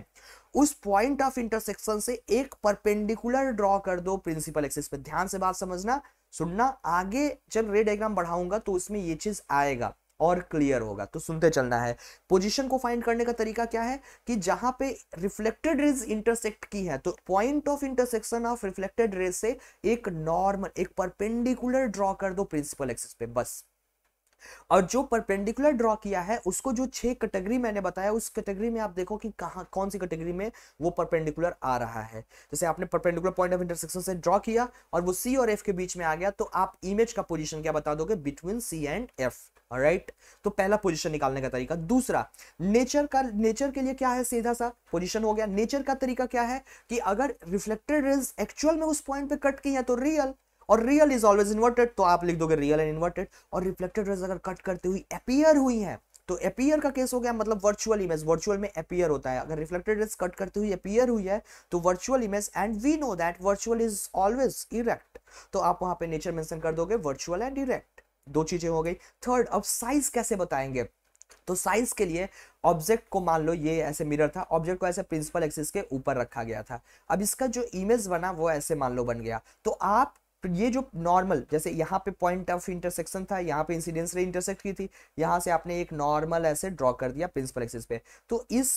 उस पॉइंट ऑफ इंटरसेक्शन से एक परपेंडिकुलर ड्रॉ कर दो प्रिंसिपल एक्सिस पे ध्यान से बात समझना सुनना आगे जब रे डायग्राम बढ़ाऊंगा तो उसमें ये चीज आएगा और क्लियर होगा तो सुनते चलना है पोजीशन को फाइंड करने का तरीका क्या है कि जहां पे रिफ्लेक्टेड रेज इंटरसेक्ट की है तो point of intersection of reflected rays से एक नॉर्मल एक परपेंडिकुलर ड्रॉ कर दो प्रिंसिपल एक्सिस पे बस और जो परपेंडिकुलर ड्रॉ किया है उसको जो छह कैटेगरी मैंने बताया उस कैटेगरी में आप देखो कि कहा कौन सी कैटेगरी में वो परपेंडिकुलर आ रहा है जैसे आपने परपेंडिकुलर पॉइंट ऑफ इंटरसेक्शन से ड्रॉ किया और वो सी और एफ के बीच में आ गया तो आप इमेज का पोजिशन क्या बता दोगे between C and F right right? तो पहला पोजीशन निकालने का तरीका दूसरा नेचर का नेचर के लिए क्या है सीधा सा पोजीशन हो गया नेचर का तरीका क्या है कि अगर रिफ्लेक्टेड रेज एक्चुअल में उस पॉइंट पे कट की है तो रियल और रियल इज ऑलवेज इन्वर्टेड तो आप लिख दोगे रियल एंड इन्वर्टेड और रिफ्लेक्टेड रेज अगर कट करते हुए तो मतलब अपियर हुई है तो अपियर का केस हो गया मतलब वर्चुअल इमेज वर्चुअल में अपियर होता है अगर रिफ्लेक्टेड रेज कट करते हुए अपियर हुई है तो virtual image and we know that virtual is always erect तो आप वहां पे नेचर मेंशन कर दोगे वर्चुअल एंड इरेक्ट दो चीजें हो गई थर्ड अब साइज कैसे बताएंगे तो साइज के लिए ऑब्जेक्ट को मान लो ये ऐसे मिरर था ऑब्जेक्ट को ऐसे प्रिंसिपल एक्सिस के ऊपर रखा गया था अब इसका जो इमेज बना वो ऐसे मान लो बन गया तो आप तो ये जो नॉर्मल जैसे यहाँ पे पॉइंट ऑफ इंटरसेक्शन था यहाँ पे इंसिडेंस रे इंटरसेक्ट की थी यहाँ से आपने एक नॉर्मल ऐसे ड्रॉ कर दिया प्रिंसिपल एक्सिस पे तो इस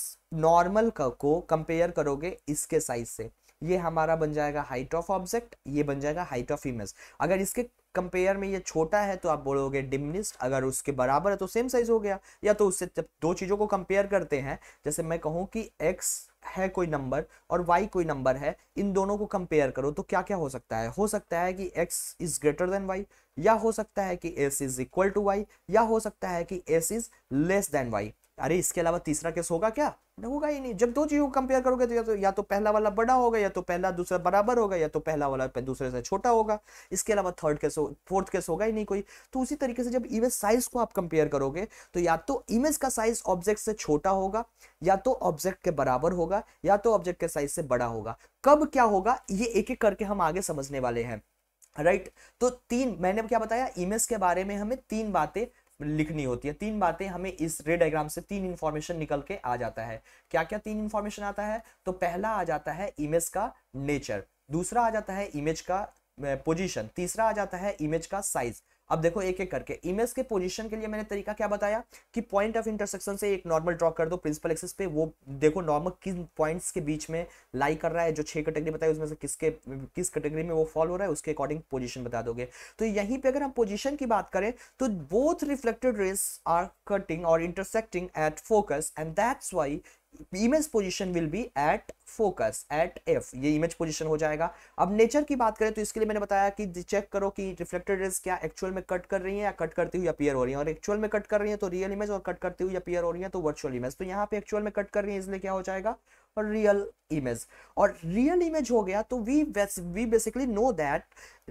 नॉर्मल को कंपेयर करोगे इसके साइज से ये हमारा बन जाएगा हाइट ऑफ ऑब्जेक्ट ये बन जाएगा हाइट ऑफ इमेज अगर इसके कंपेयर में ये छोटा है तो आप बोलोगे डिमनिस्ट अगर उसके बराबर है तो सेम साइज हो गया या तो उससे जब दो चीज़ों को कंपेयर करते हैं जैसे मैं कहूँ कि एक्स है कोई नंबर और वाई कोई नंबर है इन दोनों को कंपेयर करो तो क्या क्या हो सकता है हो सकता है कि X is greater than Y या हो सकता है कि S is equal to Y या हो सकता है कि S is less than Y अरे इसके अलावा तीसरा केस होगा क्या होगा ही नहीं जब दो चीजों को कंपेयर करोगे तो या तो या तो पहला वाला बड़ा होगा या तो पहला दूसरा बराबर होगा या तो पहला वाला दूसरे से छोटा होगा इसके अलावा थर्ड केस हो फोर्थ केस होगा ही नहीं कोई तो उसी तरीके से जब इमेज साइज को आप कंपेयर करोगे तो या तो इमेज का साइज ऑब्जेक्ट से छोटा होगा या तो ऑब्जेक्ट के बराबर होगा या तो ऑब्जेक्ट के साइज से बड़ा होगा कब क्या होगा ये एक एक करके हम आगे समझने वाले हैं राइट right? तो तीन मैंने क्या बताया इमेज के बारे में हमें तीन बातें लिखनी होती है तीन बातें हमें इस रे डायग्राम से तीन इंफॉर्मेशन निकल के आ जाता है क्या क्या तीन इन्फॉर्मेशन आता है तो पहला आ जाता है इमेज का नेचर दूसरा आ जाता है इमेज का पोजीशन तीसरा आ जाता है इमेज का साइज अब देखो एक एक करके इमेज के पोजीशन के लिए मैंने तरीका क्या बताया कि पॉइंट ऑफ इंटरसेक्शन से एक नॉर्मल ड्रॉ कर दो प्रिंसिपल एक्सिस पे वो देखो नॉर्मल किन पॉइंट्स के बीच में लाई कर रहा है जो छह कैटेगरी बताई उसमें से किसके किस कैटेगरी में वो फॉल हो रहा है उसके अकॉर्डिंग पोजिशन बता दोगे तो यहीं पर अगर हम पोजिशन की बात करें तो both reflected rays are cutting और intersecting at focus and that's why image position will be at focus at F ये इमेज पोजीशन हो जाएगा अब नेचर की बात करें तो इसके लिए मैंने बताया कि चेक करो कि रिफ्लेक्टेड रेज क्या एक्चुअल में कट कर रही है या कट करती हुई अपियर हो रही है और एक्चुअल में कट कर रही है तो रियल इमेज और कट करती हुई अपियर हो रही है तो वर्चुअल इमेज तो यहाँ पे एक्चुअल में कट कर रही है इसलिए क्या हो जाएगा और रियल इमेज और रियल इमेज हो गया तो we we basically know that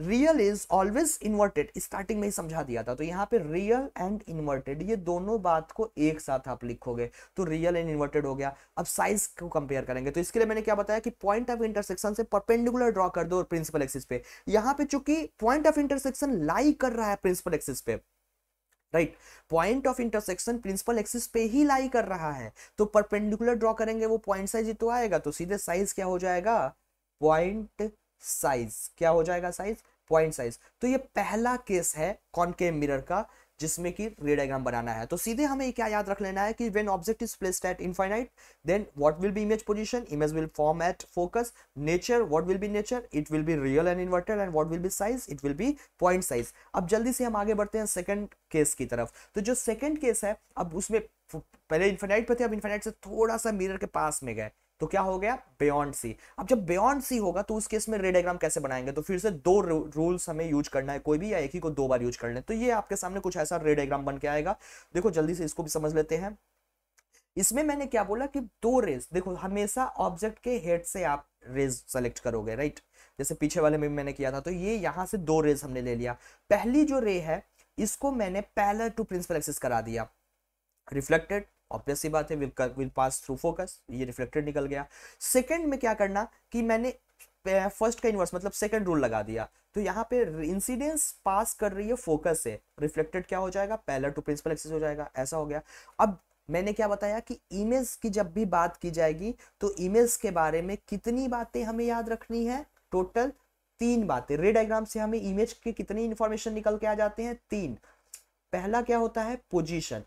real is always inverted starting में ही समझा दिया था तो यहाँ पे रियल एंड इन्वर्टेड ये दोनों बात को एक साथ आप लिखोगे तो रियल एंड इन्वर्टेड हो गया अब साइज को कंपेयर करेंगे तो इसके लिए मैंने क्या बताया कि पॉइंट ऑफ इंटरसेक्शन से परपेंडिकुलर ड्रॉ कर दो प्रिंसिपल एक्सिस पे यहाँ पे चूंकि पॉइंट ऑफ इंटरसेक्शन लाई कर रहा है प्रिंसिपल एक्सिस पे right point of intersection principal axis पे ही लाई कर रहा है तो परपेंडिकुलर ड्रॉ करेंगे वो पॉइंट साइज तो आएगा तो सीधे साइज क्या हो जाएगा पॉइंट साइज क्या हो जाएगा साइज पॉइंट साइज तो ये पहला केस है कॉनकेव मिरर का जिसमें कि रे डायग्राम बनाना है तो सीधे हमें क्या याद रख लेना है कि when object is placed at infinite then what will be image position image will form at focus nature what will be nature it will be real and inverted and what will be size it will be point size अब जल्दी से हम आगे बढ़ते हैं second case की तरफ तो जो सेकेंड केस है अब उसमें पहले इन्फेनाइट पे थे अब इन्फेनाइट से थोड़ा सा मिरर के पास में गए तो क्या हो गया बियॉन्ड सी अब जब बियॉन्ड सी होगा तो उस केस में रे कैसे बनाएंगे तो फिर से दो रूल्स हमें यूज करना है कोई भी या एक ही को दो बार यूज कर ले तो ये आपके सामने कुछ ऐसा रे बन के आएगा देखो जल्दी से इसको भी समझ लेते हैं इसमें मैंने क्या बोला कि दो रेज देखो हमेशा ऑब्जेक्ट के हेड से आप रेज सेलेक्ट करोगे राइट जैसे पीछे वाले में मैंने किया था तो ये यहां से दो रेज हमने ले लिया पहली जो रे है इसको मैंने पैलर टू प्रिंसिपल एक्सेस करा दिया रिफ्लेक्टेड ऑब्वियस ही बात है will will pass through focus ये रिफ्लेक्टेड निकल गया सेकंड में क्या करना कि मैंने फर्स्ट का इन्वर्स मतलब सेकंड रूल लगा दिया तो यहाँ पे इंसिडेंस पास कर रही है फोकस से रिफ्लेक्टेड क्या हो जाएगा पैलर टू प्रिंसिपल एक्सेस हो जाएगा ऐसा हो गया अब मैंने क्या बताया कि इमेज की जब भी बात की जाएगी तो इमेज के बारे में कितनी बातें हमें याद रखनी है टोटल तीन बातें रे डायग्राम से हमें इमेज के कितनी इंफॉर्मेशन निकल के आ जाते हैं तीन पहला क्या होता है पोजीशन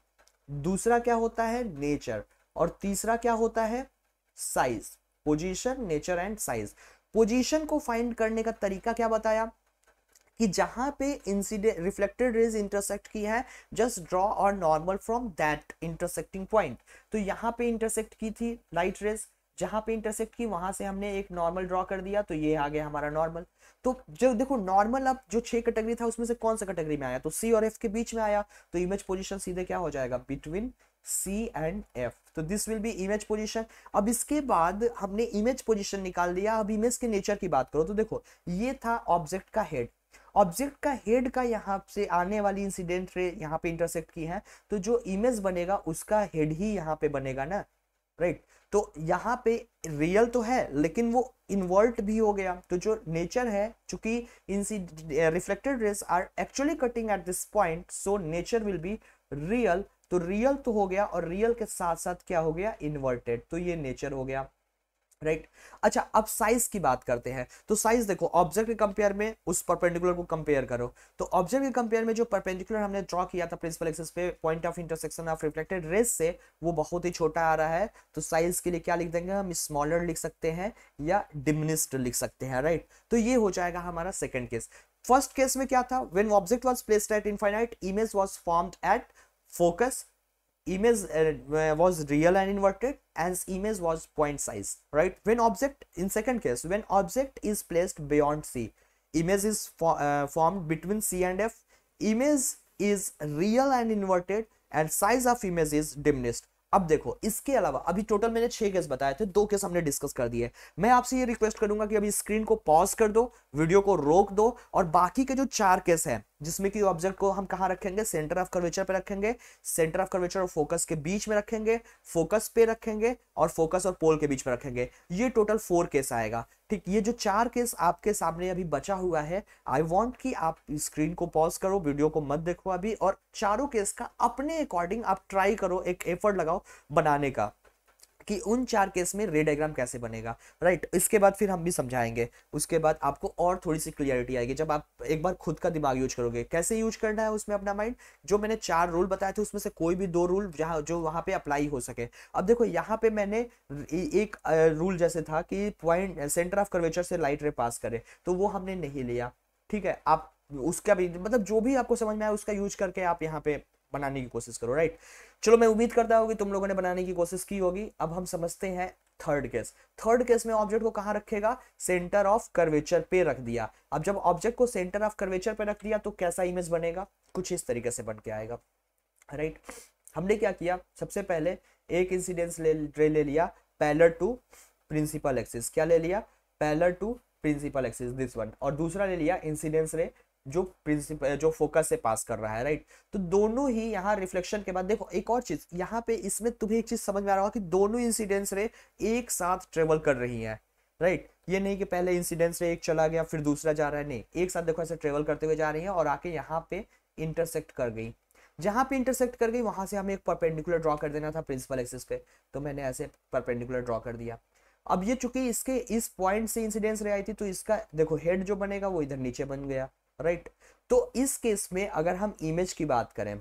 दूसरा क्या होता है नेचर और तीसरा क्या होता है size position nature and size position को फाइंड करने का तरीका क्या बताया कि जहां पे इंसिडेंट रिफ्लेक्टेड रेज इंटरसेक्ट की है जस्ट ड्रॉ और normal from that intersecting point तो यहां पे इंटरसेक्ट की थी लाइट रेज जहां पे इंटरसेक्ट की वहां से हमने एक नॉर्मल ड्रॉ कर दिया तो ये आ गया हमारा नॉर्मल तो जो देखो नॉर्मल अब जो छह कैटेगरी था उसमें से कौन सा कैटेगरी में आया तो सी और एफ के बीच में आया तो इमेज पोजिशन सीधे क्या हो जाएगा बिटवीन सी एंड एफ तो this will be image position अब इसके बाद हमने इमेज पोजिशन निकाल दिया अब इमेज के नेचर की बात करो तो देखो ये था ऑब्जेक्ट का हेड ऑब्जेक्ट का हेड का यहाँ से आने वाली इंसिडेंट रे यहाँ पे इंटरसेक्ट की है तो जो इमेज बनेगा उसका हेड ही यहाँ पे बनेगा ना राइट तो यहाँ पे रियल तो है लेकिन वो इन्वॉल्व भी हो गया तो जो नेचर है चूंकि reflected rays are actually cutting at this point so nature will be real तो रियल तो हो गया और रियल के साथ साथ क्या हो गया इन्वर्टेड तो ये नेचर हो गया राइट अच्छा अब साइज की बात करते हैं तो साइज देखो ऑब्जेक्ट के कंपेयर में उस परपेंडिकुलर को कंपेयर करो तो ऑब्जेक्ट के कंपेयर में जो परपेंडिकुलर हमने ड्रॉ किया था प्रिंसिपल एक्सिस पे point of intersection of reflected rays से वो बहुत ही छोटा आ रहा है तो साइज के लिए क्या लिख देंगे हम स्मॉलर लिख सकते हैं या डिमिनिस्ड लिख सकते हैं राइट तो ये हो जाएगा हमारा सेकेंड केस फर्स्ट केस में क्या था when object was placed at infinite image was form at focus image uh, was real and inverted and image was point size right when object in second case when object is placed beyond c image is fo uh, formed between c and f image is real and inverted and size of image is diminished अब देखो इसके अलावा अभी total मैंने छह case बताए थे दो केस हमने डिस्कस कर दिए मैं आपसे ये रिक्वेस्ट करूंगा कि अभी स्क्रीन को पॉज कर दो वीडियो को रोक दो और बाकी के जो चार केस हैं जिसमें कि ऑब्जेक्ट को हम कहाँ रखेंगे सेंटर ऑफ कर्वेचर पे रखेंगे सेंटर ऑफ कर्वेचर और फोकस के बीच में रखेंगे फोकस पे रखेंगे और फोकस और पोल के बीच में रखेंगे ये टोटल फोर केस आएगा ठीक ये जो चार केस आपके सामने अभी बचा हुआ है आई वॉन्ट कि आप स्क्रीन को पॉज करो वीडियो को मत देखो अभी और चारों केस का अपने अकॉर्डिंग आप ट्राई करो एक एफर्ट लगाओ बनाने का कि उन चार केस में रे डायग्राम कैसे बनेगा राइट इसके बाद फिर हम भी समझाएंगे उसके बाद आपको और थोड़ी सी क्लियरिटी आएगी जब आप एक बार खुद का दिमाग यूज करोगे कैसे यूज करना है उसमें अपना माइंड जो मैंने चार रूल बताए थे उसमें से कोई भी दो रूल जहाँ जो वहाँ पे अप्लाई हो सके अब देखो यहाँ पे मैंने एक रूल जैसे था कि पॉइंट सेंटर ऑफ कर्वेचर से लाइट रे पास करे तो वो हमने नहीं लिया ठीक है आप उसका भी मतलब जो भी आपको समझ में आए उसका यूज करके आप यहाँ पे बनाने की कोशिश करो राइट right? चलो मैं उम्मीद करता हूँ कि तुम लोगों ने बनाने की कोशिश की होगी अब हम समझते हैं थर्ड केस थर्ड केस में ऑब्जेक्ट को कहाँ रखेगा सेंटर ऑफ कर्वेचर पे रख दिया अब जब ऑब्जेक्ट को सेंटर ऑफ कर्वेचर पे रख दिया तो कैसा इमेज बनेगा कुछ इस तरीके से बन के आएगा राइट right? हमने क्या किया सबसे पहले एक इंसिडेंस ले, ले लिया पैलर टू प्रिंसिपल एक्सिस क्या ले लिया parallel to principal axis this one और दूसरा ले लिया इंसिडेंस रे जो प्रिंसिपल जो फोकस से पास कर रहा है राइट तो दोनों ही यहाँ रिफ्लेक्शन के बाद देखो एक और चीज यहाँ पे इसमें तुम्हें एक चीज समझ में आ रहा होगा कि दोनों इंसिडेंट्स रे एक साथ ट्रेवल कर रही है राइट ये नहीं कि पहले इंसिडेंट्स रे एक चला गया फिर दूसरा जा रहा है नहीं एक साथ देखो ऐसे ट्रेवल करते हुए जा रही है और आके यहाँ पे इंटरसेक्ट कर गई जहां पे इंटरसेक्ट कर गई वहां से हमें एक परपेंडिकुलर ड्रॉ कर देना था प्रिंसिपल एक्सिस पे तो मैंने ऐसे परपेंडिकुलर ड्रॉ कर दिया अब ये चूंकि इसके इस पॉइंट से इंसिडेंस रे आई थी तो इसका देखो हेड जो बनेगा वो इधर नीचे बन गया राइट तो इस केस में अगर हम इमेज की बात करें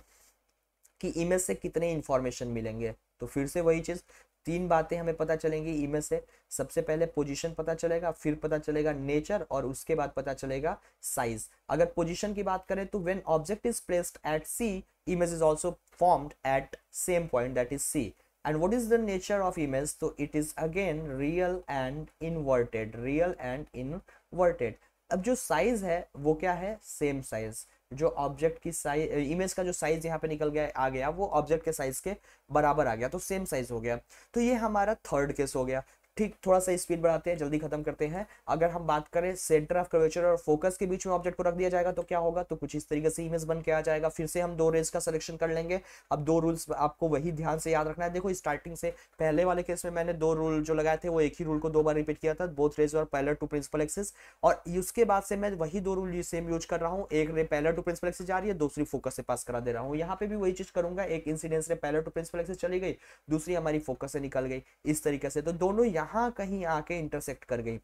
कि इमेज से कितने इंफॉर्मेशन मिलेंगे तो फिर से वही चीज़ तीन बातें हमें पता चलेंगी इमेज से सबसे पहले पोजीशन पता चलेगा फिर पता चलेगा नेचर और उसके बाद पता चलेगा साइज अगर पोजीशन की बात करें तो when object is placed at C image is also formed at same point that is C and what is the nature of image तो it is again real and inverted real and inverted अब जो size है वो क्या है same size जो object की size image का जो साइज यहाँ पे निकल गया आ गया वो ऑब्जेक्ट के साइज के बराबर आ गया तो सेम साइज हो गया तो ये हमारा थर्ड केस हो गया ठीक थोड़ा सा स्पीड बढ़ाते हैं जल्दी खत्म करते हैं अगर हम बात करें सेंटर ऑफ कर्वेचर और फोकस के बीच में ऑब्जेक्ट को रख दिया जाएगा तो क्या होगा तो कुछ इस तरीके से इमेज बन के आ जाएगा फिर से हम दो रेज का सिलेक्शन कर लेंगे अब दो रूल्स आपको वही ध्यान से याद रखना है देखो स्टार्टिंग से पहले वाले केस में मैंने दो रूल जो लगाए थे वो एक ही रूल को दो बार रिपीट किया था बोथ रेज और पैलर टू प्रिंसिपल एक्सेस और उसके बाद से मैं वही दो रूल सेम यूज कर रहा हूँ एक रे पैलर टू प्रिंसिपल एक्सेस जा रही है दूसरी फोकस से पास करा दे रहा हूँ यहाँ पे भी वही चीज करूंगा एक incidence ray parallel to principal access चली गई दूसरी हमारी फोकस से निकल गई इस तरीके से तो दोनों यहाँ यहाँ कहीं आके इंटरसेक्ट कर गई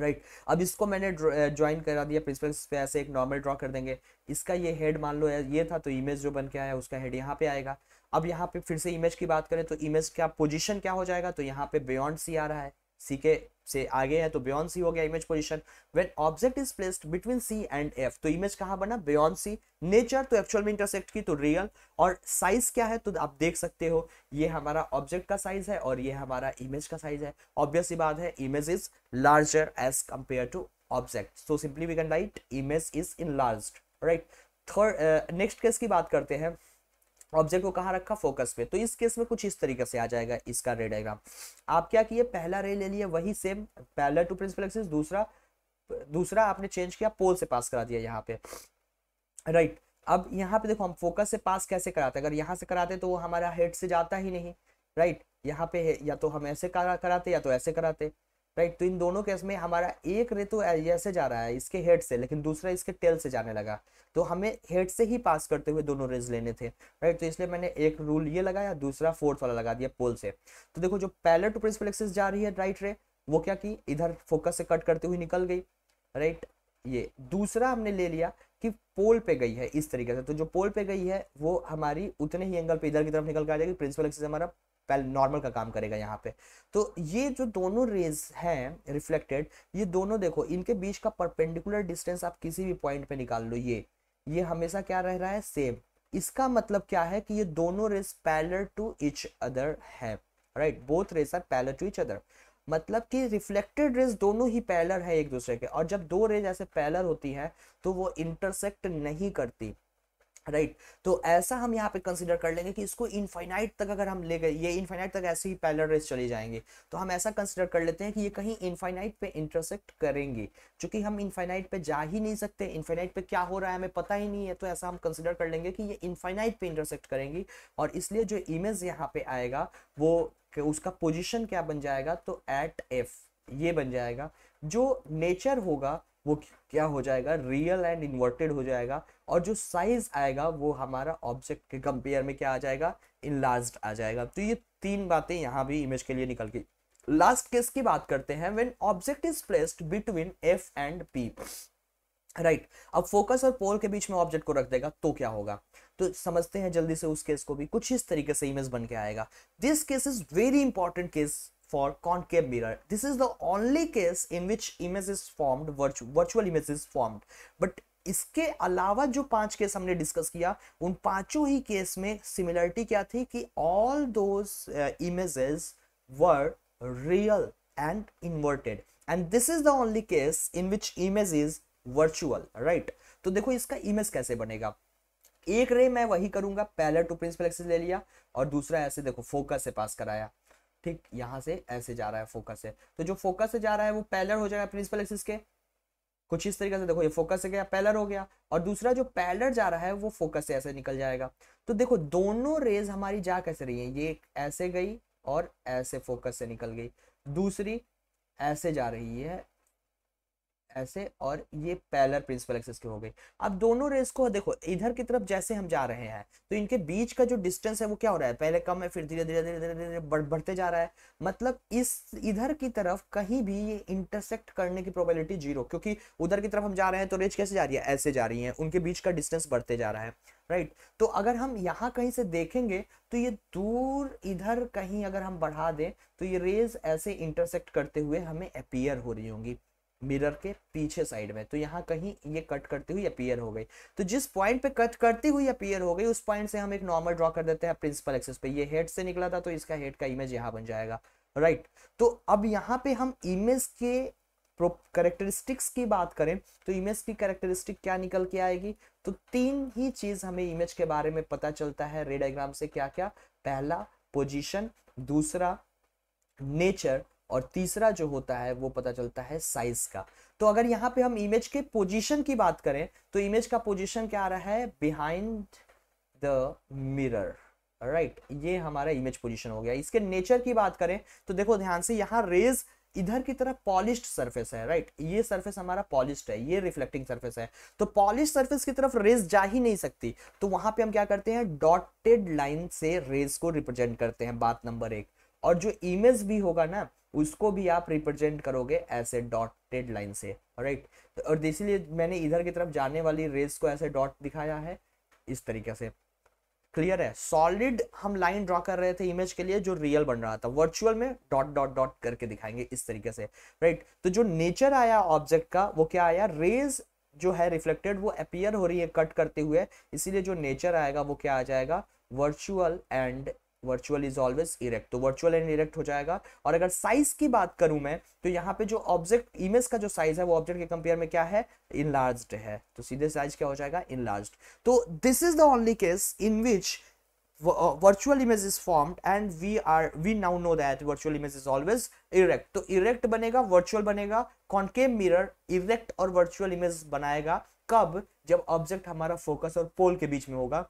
राइट right. अब इसको मैंने ज्वाइन करा दिया प्रिंसिपल पे ऐसे एक नॉर्मल ड्रॉ कर देंगे इसका ये हेड मान लो ये था तो इमेज जो बन के आया उसका हेड यहाँ पे आएगा अब यहाँ पे फिर से इमेज की बात करें तो इमेज का पोजीशन क्या हो जाएगा तो यहाँ पे बियॉन्ड सी आ रहा है सी के से आगे है तो बियॉन्ड सी हो गया image position when object is placed between C and F तो इमेज कहाँ बना बियॉन्ड सी नेचर तो एक्चुअल में इंटरसेक्ट की तो रियल और साइज क्या है तो आप देख सकते हो ये हमारा ऑब्जेक्ट का साइज है और ये हमारा इमेज का साइज है ऑब्वियस ही बात है image is larger as compare to object so simply we can write image is in large right third next case की बात करते हैं ऑब्जेक्ट को कहाँ रखा फोकस पे तो इस केस में कुछ इस तरीके से आ जाएगा इसका रे डायग्राम आप क्या किए पहला रे ले लिया वही सेम पहला टू प्रिंसिपल एक्सिस दूसरा दूसरा आपने चेंज किया पोल से पास करा दिया यहाँ पे राइट right. अब यहाँ पे देखो हम फोकस से पास कैसे कराते अगर यहाँ से कराते तो वो हमारा हेड से जाता ही नहीं राइट right. यहाँ पे या तो हम ऐसे करा, कराते या तो ऐसे कराते राइट तो इन दोनों केस में हमारा एक रे तो ऐसे जा रहा है इसके हेड से लेकिन दूसरा इसके टेल से जाने लगा तो हमें हेड से ही पास करते हुए दोनों रेज लेने थे राइट तो इसलिए मैंने एक रूल ये लगाया दूसरा फोर्थ वाला लगा दिया पोल से तो देखो जो पैलर टू प्रिस्पेलेक्सिस जा रही है राइट रे वो क्या की इधर फोकस से कट करते हुए निकल गई राइट ये दूसरा हमने ले लिया कि पोल पे गई है इस तरीके से तो जो पोल पे गई है वो हमारी उतने ही एंगल पे इधर की तरफ निकल कर आ जाएगी प्रिंसिपल एक्सिस हमारा पहले नॉर्मल का काम करेगा यहाँ पे तो ये जो दोनों रेज हैं रिफ्लेक्टेड ये दोनों देखो इनके बीच का परपेंडिकुलर डिस्टेंस आप किसी भी पॉइंट पे निकाल लो ये ये हमेशा क्या रह रहा है सेम इसका मतलब क्या है कि ये दोनों rays parallel to each other है right both rays are parallel to each other मतलब कि रिफ्लेक्टेड रेस दोनों ही पैलर है एक दूसरे के और जब दो रेज ऐसे पैलर होती है तो वो इंटरसेक्ट नहीं करती राइट right. तो ऐसा हम यहाँ पे कंसिडर कर लेंगे कि इसको इनफाइनाइट तक अगर हम ले गए ये इनफाइनाइट तक ऐसे ही पैलर रेस चले जाएंगे तो हम ऐसा कंसिडर कर लेते हैं कि ये कहीं इनफाइनाइट पे इंटरसेक्ट करेंगे चूंकि हम इनफाइनाइट पे जा ही नहीं सकते इनफाइनाइट पे क्या हो रहा है हमें पता ही नहीं है तो ऐसा हम कंसिडर कर लेंगे कि ये इनफाइनाइट पे इंटरसेक्ट करेंगे और इसलिए जो इमेज यहाँ पे आएगा वो उसका पोजिशन क्या बन जाएगा तो एट एफ ये बन जाएगा जो नेचर होगा वो क्या हो जाएगा रियल एंड इन्वर्टेड हो जाएगा और जो साइज आएगा वो हमारा ऑब्जेक्ट के कंपेयर में क्या आ जाएगा इनलार्ज आ जाएगा तो ये तीन बातें यहाँ भी इमेज के लिए निकल गई लास्ट केस की बात करते हैं when object is placed between F and P right अब फोकस और पोल के बीच में ऑब्जेक्ट को रख देगा तो क्या होगा तो समझते हैं जल्दी से उस केस को भी कुछ इस तरीके से इमेज बन के आएगा this case is very important case for concave mirror. This is the only case in which image is formed, virtu virtual image is formed. But इसके अलावा जो पांच केस हमने डिस्कस किया उन पांचों ही केस में सिमिलरिटी क्या थी कि all those images were real and inverted and this is the only case in which image is virtual right तो देखो इसका इमेज कैसे बनेगा एक रे मैं वही करूंगा पहले टू प्रिंसिपल एक्सिस ले लिया और दूसरा ऐसे देखो फोकस से पास कराया ठीक यहां से ऐसे जा रहा है फोकस से तो जो फोकस से जा रहा है वो पैलर हो जाएगा प्रिंसिपल एक्सिस के कुछ इस तरीके से देखो ये फोकस से गया पैलर हो गया और दूसरा जो पैलर जा रहा है वो फोकस से ऐसे निकल जाएगा तो देखो दोनों रेज हमारी जा कैसे रही है ये ऐसे गई और ऐसे फोकस से निकल गई दूसरी ऐसे जा रही है ऐसे और ये पैलर प्रिंसिपल एक्सेस की हो गई अब दोनों रेस को देखो इधर की तरफ जैसे हम जा रहे हैं तो इनके बीच का जो डिस्टेंस है वो क्या हो रहा है पहले कम है फिर धीरे धीरे धीरे धीरे धीरे बढ़, बढ़ते जा रहा है मतलब इस इधर की तरफ कहीं भी ये इंटरसेक्ट करने की प्रोबेबिलिटी जीरो क्योंकि उधर की तरफ हम जा रहे हैं तो रेस कैसे जा रही है ऐसे जा रही है उनके बीच का डिस्टेंस बढ़ते जा रहा है राइट right. तो अगर हम यहाँ कहीं से देखेंगे तो ये दूर इधर कहीं अगर हम बढ़ा दें तो ये रेज ऐसे इंटरसेक्ट करते हुए हमें अपीयर हो रही होंगी मिरर के पीछे साइड में तो यहाँ कहीं ये कट करती हुई अपीयर हो गई तो जिस पॉइंट पे कट करती हुई अपीयर हो गई उस पॉइंट से हम एक नॉर्मल ड्रॉ कर देते हैं प्रिंसिपल एक्सेस पे ये हेड से निकला था तो इसका हेड का इमेज यहाँ बन जाएगा राइट right. तो अब यहाँ पे हम इमेज के करेक्टरिस्टिक्स की बात करें तो इमेज की करेक्टरिस्टिक क्या निकल के आएगी तो तीन ही चीज हमें इमेज के बारे में पता चलता है रेडाग्राम से क्या क्या पहला पोजिशन दूसरा नेचर और तीसरा जो होता है वो पता चलता है साइज का तो अगर यहाँ पे हम इमेज के पोजीशन की बात करें तो इमेज का पोजीशन क्या आ रहा है बिहाइंड द मिरर राइट ये हमारा इमेज पोजीशन हो गया इसके नेचर की बात करें तो देखो ध्यान से यहाँ रेज इधर की तरफ पॉलिश सरफेस है राइट ये सरफेस हमारा पॉलिश है ये रिफ्लेक्टिंग सरफेस है तो पॉलिश सरफेस की तरफ रेज जा ही नहीं सकती तो वहां पे हम क्या करते हैं डॉटेड लाइन से रेज को रिप्रेजेंट करते हैं बात नंबर एक और जो इमेज भी होगा ना उसको भी आप रिप्रेजेंट करोगे ऐसे डॉटेड लाइन से राइट तो, और इसीलिए मैंने इधर की तरफ जाने वाली रेस को ऐसे डॉट दिखाया है इस तरीके से क्लियर है सॉलिड हम लाइन ड्रॉ कर रहे थे इमेज के लिए जो रियल बन रहा था वर्चुअल में डॉट डॉट डॉट करके दिखाएंगे इस तरीके से राइट right? तो जो नेचर आया ऑब्जेक्ट का वो क्या आया रेज जो है रिफ्लेक्टेड वो अपियर हो रही है कट करते हुए इसीलिए जो नेचर आएगा वो क्या आ जाएगा virtual and virtual is always erect तो वर्चुअल एंड इरेक्ट हो जाएगा और अगर साइज की बात करूं मैं तो यहाँ पे जो ऑब्जेक्ट इमेज का जो साइज है वो ऑब्जेक्ट के कंपेयर में क्या है इनलार्ज्ड है तो सीधे साइज क्या हो जाएगा इनलार्ज्ड तो this is the only case in which virtual image is formed and we are we now know that virtual image is always erect तो इरेक्ट बनेगा वर्चुअल बनेगा concave मिरर इरेक्ट और वर्चुअल इमेज बनाएगा कब जब object हमारा focus और pole के बीच में होगा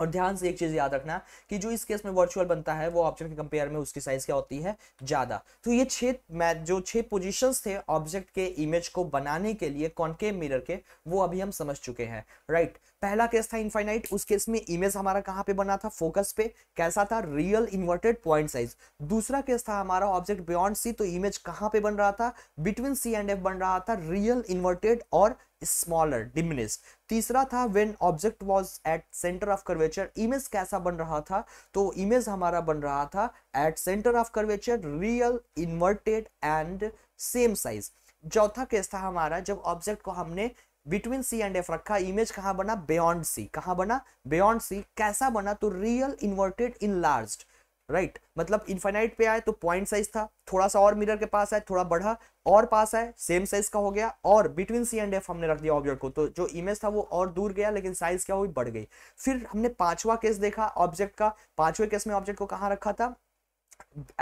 और ध्यान से एक चीज़ याद रखना कि जो इस केस में वर्चुअल बनता है वो ऑब्जेक्ट के कंपेयर में उसकी साइज क्या होती है ज़्यादा तो ये छह मैथ जो छह पोजीशंस थे ऑब्जेक्ट के इमेज को बनाने के लिए कॉन्केव मिरर के वो अभी हम समझ चुके हैं राइट पहला केस था इनफाइनाइट उस केस में इमेज हमारा कहाँ पे बना था फोकस पे कैसा था रियल इन्वर्टेड पॉइंट साइज दूसरा केस था हमारा ऑब्जेक्ट बियॉन्ड सी तो इमेज कहाँ पे बन रहा था बिटवीन सी एंड एफ बन रहा था रियल इन्वर्टेड और स्मॉलर डिमिनिस तीसरा था when object was at centre of curvature image कैसा बन रहा था तो इमेज हमारा बन रहा था at centre of curvature real inverted and same size चौथा केस था हमारा जब ऑब्जेक्ट को हमने बिटवीन सी एंड एफ रखा इमेज कहाँ बना बियॉन्ड सी कहा बना बियॉन्ड सी कैसा बना तो real inverted in large right मतलब इनफाइनाइट पे आए तो पॉइंट साइज था थोड़ा सा और मिरर के पास आए थोड़ा बढ़ा और पास आए सेम साइज का हो गया और बिटवीन सी एंड एफ हमने रख दिया ऑब्जेक्ट को तो जो इमेज था वो और दूर गया लेकिन साइज क्या हुई बढ़ गई फिर हमने पांचवा केस देखा ऑब्जेक्ट का पांचवे केस में ऑब्जेक्ट को कहा रखा था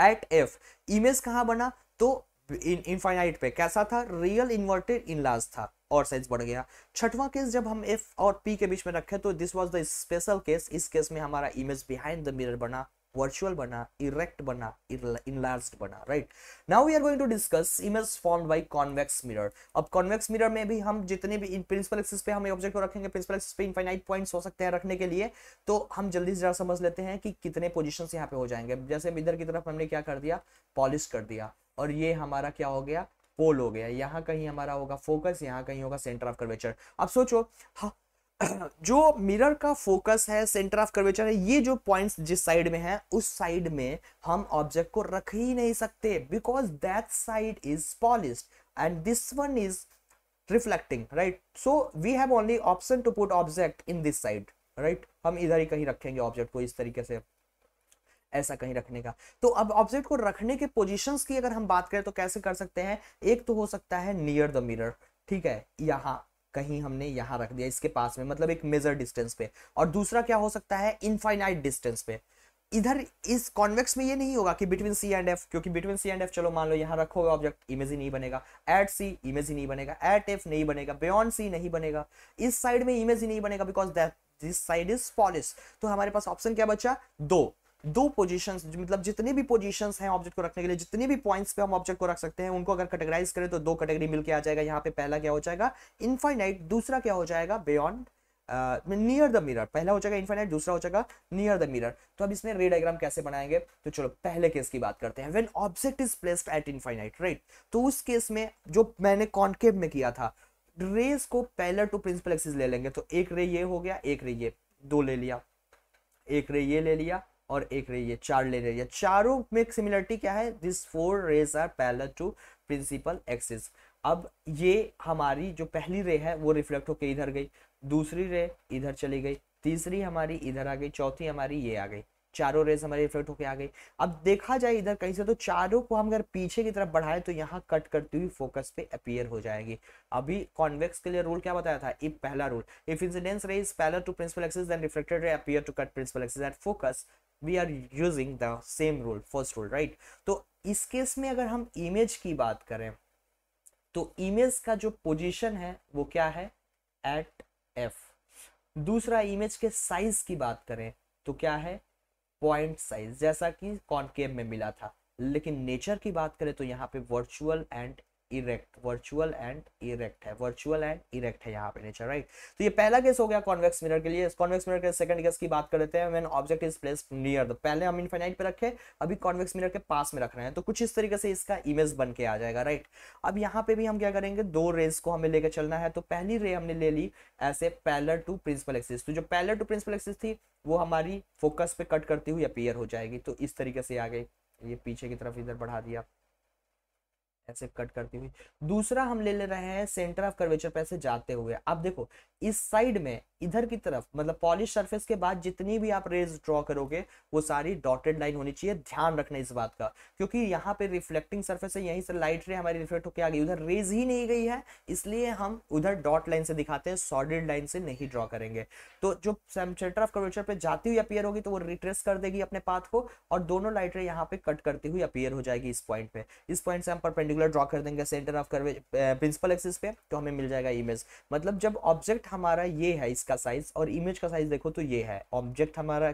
एट एफ इमेज कहाँ बना तो इनफाइनाइट पे कैसा था रियल इन्वर्टेड इनलाज था और साइज बढ़ गया छठवां केस जब हम एफ और पी के बीच में रखें तो this was the special case इस केस में हमारा इमेज बिहाइंड द मिरर बना वर्चुअल बना इरेक्ट बना इनलार्ज बना right now we are going to discuss image form by convex mirror अब कॉन्वेक्स मिरर में भी हम जितने भी प्रिंसिपल एक्सिस पे हम ऑब्जेक्ट को रखेंगे प्रिंसिपल एक्सिस पे इनफाइनाइट पॉइंट्स हो सकते हैं रखने के लिए तो हम जल्दी से जरा समझ लेते हैं कि कितने पोजिशन यहाँ पे हो जाएंगे जैसे इधर की तरफ हमने क्या कर दिया पॉलिश कर दिया और ये हमारा क्या हो गया पोल हो गया यहाँ कहीं हमारा होगा फोकस यहाँ कहीं होगा सेंटर ऑफ कर्वेचर अब सोचो हाँ, जो मिरर का फोकस है सेंटर ऑफ कर्वेचर है ये जो पॉइंट्स जिस साइड में है उस साइड में हम ऑब्जेक्ट को रख ही नहीं सकते because that side is polished and this one is reflecting right so we have only option to put object in this side right हम इधर ही कहीं रखेंगे ऑब्जेक्ट को इस तरीके से ऐसा कहीं रखने का तो अब ऑब्जेक्ट को रखने के पोजिशन की अगर हम बात करें तो कैसे कर सकते हैं एक तो हो सकता है नियर द मिरर ठीक है यहाँ कहीं हमने यहाँ रख दिया इसके पास में मतलब एक मेजर डिस्टेंस पे और दूसरा क्या हो सकता है इनफाइनाइट डिस्टेंस पे इधर इस कॉन्वेक्स में ये नहीं होगा कि बिटवीन सी एंड एफ क्योंकि बिटवीन सी एंड एफ चलो मान लो यहाँ रखोगे ऑब्जेक्ट इमेज ही नहीं बनेगा एट सी इमेज ही नहीं बनेगा एट एफ नहीं बनेगा बियॉन्ड सी नहीं बनेगा इस साइड में इमेज ही नहीं बनेगा because this side is polished तो हमारे पास ऑप्शन क्या बचा दो दो पोजीशंस मतलब जितने भी पोजीशंस हैं ऑब्जेक्ट को रखने के लिए जितने भी पॉइंट्स पे हम ऑब्जेक्ट को रख सकते हैं उनको अगर कैटेगराइज करें तो दो कैटेगरी मिलकर आ जाएगा यहाँ पे पहला क्या हो जाएगा इनफाइनाइट दूसरा क्या हो जाएगा बियॉन्ड नियर द मिरर पहला हो जाएगा इन्फाइनाइट दूसरा हो जाएगा नियर द मिरर तो अब इसमें रे डायग्राम कैसे बनाएंगे तो चलो पहले केस की बात करते हैं when object is placed at infinite right तो उस केस में जो मैंने कॉन्केव में किया था रेस को पैलर टू प्रिंसिपल एक्सिस ले लेंगे तो एक रे ये हो गया एक रे ये दो ले लिया एक रे ये ले लिया और एक रे ये चार ले रही है चारों में सिमिलरिटी क्या है this four rays are parallel to principal axis अब ये हमारी जो पहली रे है वो रिफ्लेक्ट होकर इधर गई दूसरी रे इधर चली गई तीसरी हमारी इधर आ गई चौथी हमारी ये आ गई चारों रेस हमारी रिफ्लेक्ट होकर आ गई अब देखा जाए इधर कहीं से तो चारों को हम अगर पीछे की तरफ बढ़ाएं तो यहाँ कट करती हुई फोकस पे अपियर हो जाएगी अभी कॉन्वेक्स के लिए रूल क्या बताया था इफ पहला rule if incidence ray parallel to principal axis then reflected ray appear to cut principal axis at focus we are using the same rule first rule right तो इस केस में अगर हम इमेज की बात करें तो इमेज का जो पोजीशन है वो क्या है एट एफ दूसरा इमेज के साइज की बात करें तो क्या है पॉइंट साइज जैसा कि कॉन्केव में मिला था लेकिन नेचर की बात करें तो यहाँ पे virtual and erect virtual and erect है वर्चुअल एंड इरेक्ट है यहाँ पे नेचर राइट तो ये पहला केस हो गया कॉन्वेक्स मिरर के लिए कॉन्वेक्स मिरर के सेकंड केस की बात कर लेते हैं when object is place near the पहले हम इनफिनाइट पे रखे अभी कॉन्वेक्स मिरर के पास में रख रहे हैं तो कुछ इस तरीके से इसका इमेज बन के आ जाएगा राइट अब यहाँ पे भी हम क्या करेंगे दो रेस को हमें लेकर चलना है तो पहली रे हमने ले ली ऐसे पैलर टू प्रिंसिपल एक्सिस तो जो पैलर टू प्रिंसिपल एक्सिस थी वो हमारी फोकस पे कट करती हुई अपेयर हो जाएगी तो इस तरीके से आ गई ये पीछे की तरफ इधर बढ़ा दिया ऐसे कट करती हुई दूसरा हम ले ले रहे हैं सेंटर ऑफ कर्वेचर पर ऐसे जाते हुए अब देखो इस साइड में इधर की तरफ मतलब पॉलिश सरफेस के बाद जितनी भी आप रेज ड्रॉ करोगे वो सारी डॉटेड लाइन होनी चाहिए ध्यान रखना इस बात का क्योंकि यहाँ पे रिफ्लेक्टिंग सरफेस है यहीं से लाइट रे हमारी रिफ्लेक्ट होकर आ गई उधर रेज ही नहीं गई है इसलिए हम उधर डॉट लाइन से दिखाते हैं सॉलिड लाइन से नहीं ड्रॉ करेंगे तो जो सेंटर ऑफ कर्वेचर पे जाती हुई अपियर होगी तो वो रिट्रेस कर देगी अपने पाथ को और दोनों लाइट रे यहाँ पे कट करती हुई अपियर हो जाएगी इस पॉइंट पे इस पॉइंट से हम परपेंडिकुलर ड्रॉ कर देंगे centre of curvature principal axis पे तो हमें मिल जाएगा इमेज मतलब जब ऑब्जेक्ट हमारा ये है इसका का साइज और इमेज का साइज देखो तो ये है ऑब्जेक्ट हमारा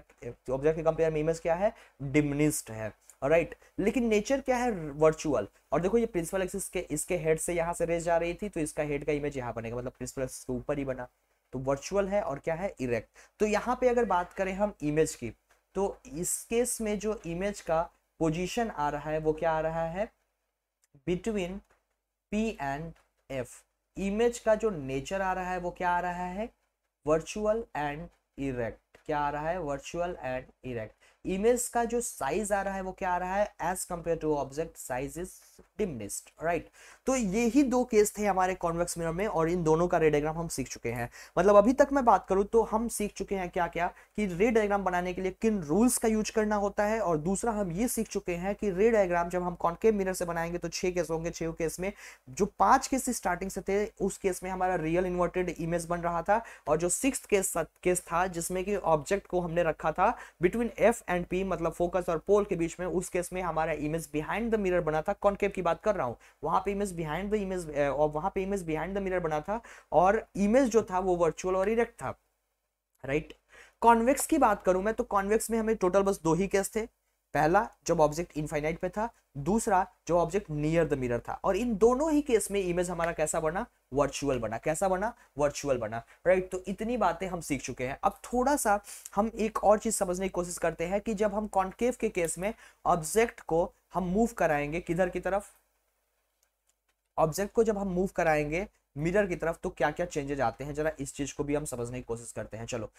ऑब्जेक्ट के कंपेयर में इमेज क्या है डिमनिस्ड है राइट right. लेकिन नेचर क्या है वर्चुअल और देखो ये प्रिंसिपल एक्सिस के इसके हेड से यहाँ से रेस जा रही थी तो इसका हेड का इमेज यहाँ बनेगा मतलब प्रिंसिपल एक्सिस के ऊपर ही बना तो वर्चुअल है और क्या है इरेक्ट तो यहाँ पे अगर बात करें हम इमेज की तो इस केस में जो इमेज का पोजीशन आ रहा है वो क्या आ रहा है between P and F image का जो नेचर आ रहा है वो क्या आ रहा है वर्चुअल एंड इरेक्ट क्या आ रहा है वर्चुअल एंड इरेक्ट इमेज का जो साइज आ रहा है वो क्या आ रहा है as compare to object size is diminished right तो ये ही दो केस थे हमारे कॉन्वेक्स मिरर में और इन दोनों का रे डायग्राम हम सीख चुके हैं मतलब अभी तक मैं बात करूं तो हम सीख चुके हैं क्या क्या कि रे डायग्राम बनाने के लिए किन रूल्स का यूज करना होता है और दूसरा हम ये सीख चुके हैं कि रे डायग्राम जब हम कॉन्केव मिरर से बनाएंगे तो छह केस होंगे छह केस में जो पांच केस स्टार्टिंग से थे उस केस में हमारा रियल इन्वर्टेड इमेज बन रहा था और जो सिक्स केस केस था जिसमें कि ऑब्जेक्ट को हमने रखा था बिटवीन एफ एंड पी मतलब फोकस और पोल के बीच में उस केस में हमारा इमेज बिहाइंड द मिरर बना था कॉन्केव मिरर की बात कर रहा हूँ वहाँ पे इमेज बिहाइंड द इमेज और वहाँ पे इमेज बिहाइंड द मिरर बना था और इमेज जो था वो वर्चुअल और इरेक्ट था राइट right? कॉन्वेक्स की बात करूँ मैं तो कॉन्वेक्स में हमें टोटल बस दो ही केस थे पहला जब ऑब्जेक्ट इनफाइनाइट पे था दूसरा जो ऑब्जेक्ट नियर द मिरर था और इन दोनों ही केस में इमेज हमारा कैसा बना वर्चुअल बना कैसा बना वर्चुअल बना राइट तो इतनी बातें हम सीख चुके हैं अब थोड़ा सा हम एक और चीज समझने की कोशिश करते हैं कि जब हम कॉन्केव के केस में ऑब्जेक्ट को हम मूव कराएंगे किधर की तरफ ऑब्जेक्ट को जब हम मूव कराएंगे मिरर की तरफ तो क्या क्या चेंजेज आते हैं जरा इस चीज को भी हम समझने की कोशिश करते हैं चलो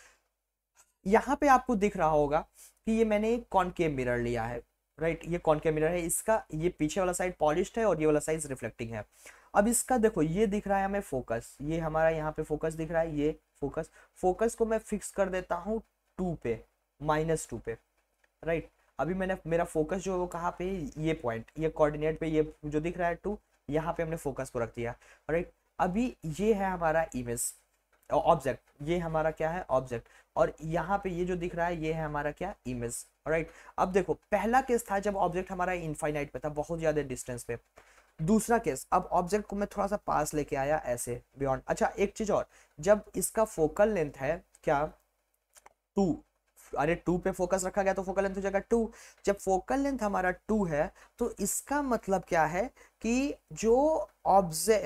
यहाँ पे आपको दिख रहा होगा कि ये मैंने एक कॉनकेव मिरर लिया है राइट ये कॉनकेव मिरर है इसका ये पीछे वाला साइड पॉलिश है और ये वाला साइड रिफ्लेक्टिंग है अब इसका देखो ये दिख रहा है हमें फोकस ये हमारा यहाँ पे फोकस दिख रहा है ये फोकस फोकस को मैं फिक्स कर देता हूँ टू पे माइनस टू पे राइट अभी मैंने मेरा फोकस जो है वो कहाँ पे ये पॉइंट ये कोऑर्डिनेट पे ये जो दिख रहा है टू यहाँ पे हमने फोकस को तो रख दिया राइट अभी ये है हमारा इमेज ऑब्जेक्ट ये हमारा क्या है ऑब्जेक्ट और यहाँ पे ये जो दिख रहा है ये है हमारा क्या इमेज राइट अब देखो पहला केस था जब ऑब्जेक्ट हमारा इनफाइनाइट पे था बहुत ज़्यादा डिस्टेंस पे दूसरा केस अब ऑब्जेक्ट को मैं थोड़ा सा पास लेके आया ऐसे बियॉन्ड अच्छा एक चीज़ और जब इसका फोकल लेंथ है क्या टू अरे टू पे फोकस रखा गया तो फोकल लेंथ हो जाएगा टू जब फोकल लेंथ हमारा टू है तो इसका मतलब क्या है कि जो ऑब्जे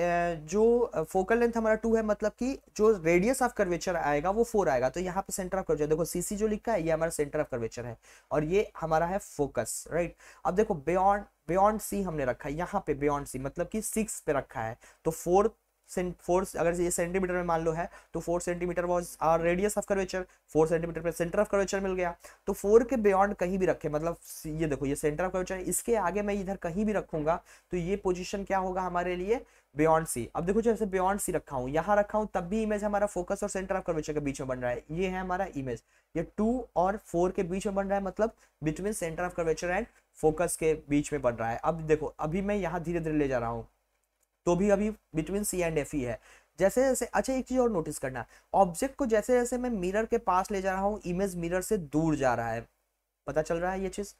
जो फोकल लेंथ हमारा टू है मतलब कि जो रेडियस ऑफ कर्वेचर आएगा वो फोर आएगा तो यहाँ पे सेंटर ऑफ कर्वेचर देखो सीसी जो लिखा है ये हमारा सेंटर ऑफ कर्वेचर है और ये हमारा है फोकस राइट अब देखो बियॉन्ड बियॉन्ड सी हमने रखा है यहाँ पे बियॉन्ड सी मतलब कि सिक्स पे रखा है तो फोर फोर अगर ये सेंटीमीटर में मान लो है तो four centimetre was R radius of curvature four centimetre पे सेंटर ऑफ कर्वेचर मिल गया तो फोर के बियॉन्ड कहीं भी रखे मतलब ये देखो ये सेंटर ऑफ कर्वेचर इसके आगे मैं इधर कहीं भी रखूंगा तो ये पोजिशन क्या होगा हमारे लिए बियॉन्ड सी अब देखो जैसे बियॉन्ड सी रखा हूँ यहाँ रखा हूँ तब भी इमेज हमारा फोकस और सेंटर ऑफ कर्वेचर के बीच में बन रहा है ये है हमारा इमेज ये टू और फोर के बीच में बन रहा है मतलब between centre of curvature and focus के बीच में बन रहा है अब देखो अभी मैं यहाँ धीरे धीरे ले जा रहा हूँ तो भी अभी बिटवीन सी एंड एफ ही है जैसे जैसे अच्छा एक चीज और नोटिस करना ऑब्जेक्ट को जैसे जैसे मैं मिरर के पास ले जा रहा हूँ इमेज मिरर से दूर जा रहा है पता चल रहा है ये चीज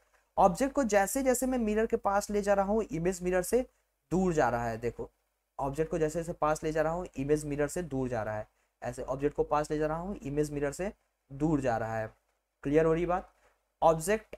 ऑब्जेक्ट को जैसे जैसे मैं मिरर के पास ले जा रहा हूँ इमेज मिरर से दूर जा रहा है देखो ऑब्जेक्ट को जैसे जैसे पास ले जा रहा हूँ इमेज मिरर से दूर जा रहा है ऐसे ऑब्जेक्ट को पास ले जा रहा हूँ इमेज मिरर से दूर जा रहा है क्लियर हो रही बात ऑब्जेक्ट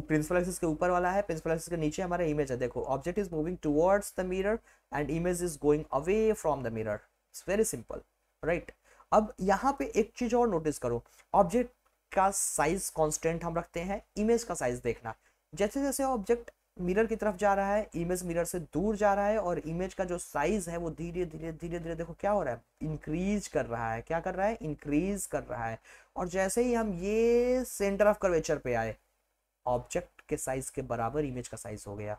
प्रिंसिपल एक्सिस के ऊपर वाला है प्रिंसिपल एक्सिस के नीचे हमारा इमेज है देखो object is moving towards the mirror and image is going away from the mirror it's very simple right अब यहाँ पे एक चीज और नोटिस करो ऑब्जेक्ट का साइज कॉन्स्टेंट हम रखते हैं इमेज का साइज देखना जैसे जैसे ऑब्जेक्ट मिरर की तरफ जा रहा है इमेज मिरर से दूर जा रहा है और इमेज का जो साइज है वो धीरे धीरे धीरे धीरे देखो क्या हो रहा है इंक्रीज कर रहा है क्या कर रहा है इंक्रीज कर रहा है और जैसे ही हम ये सेंटर ऑफ कर्वेचर पे आए ऑब्जेक्ट के साइज के बराबर इमेज का साइज हो गया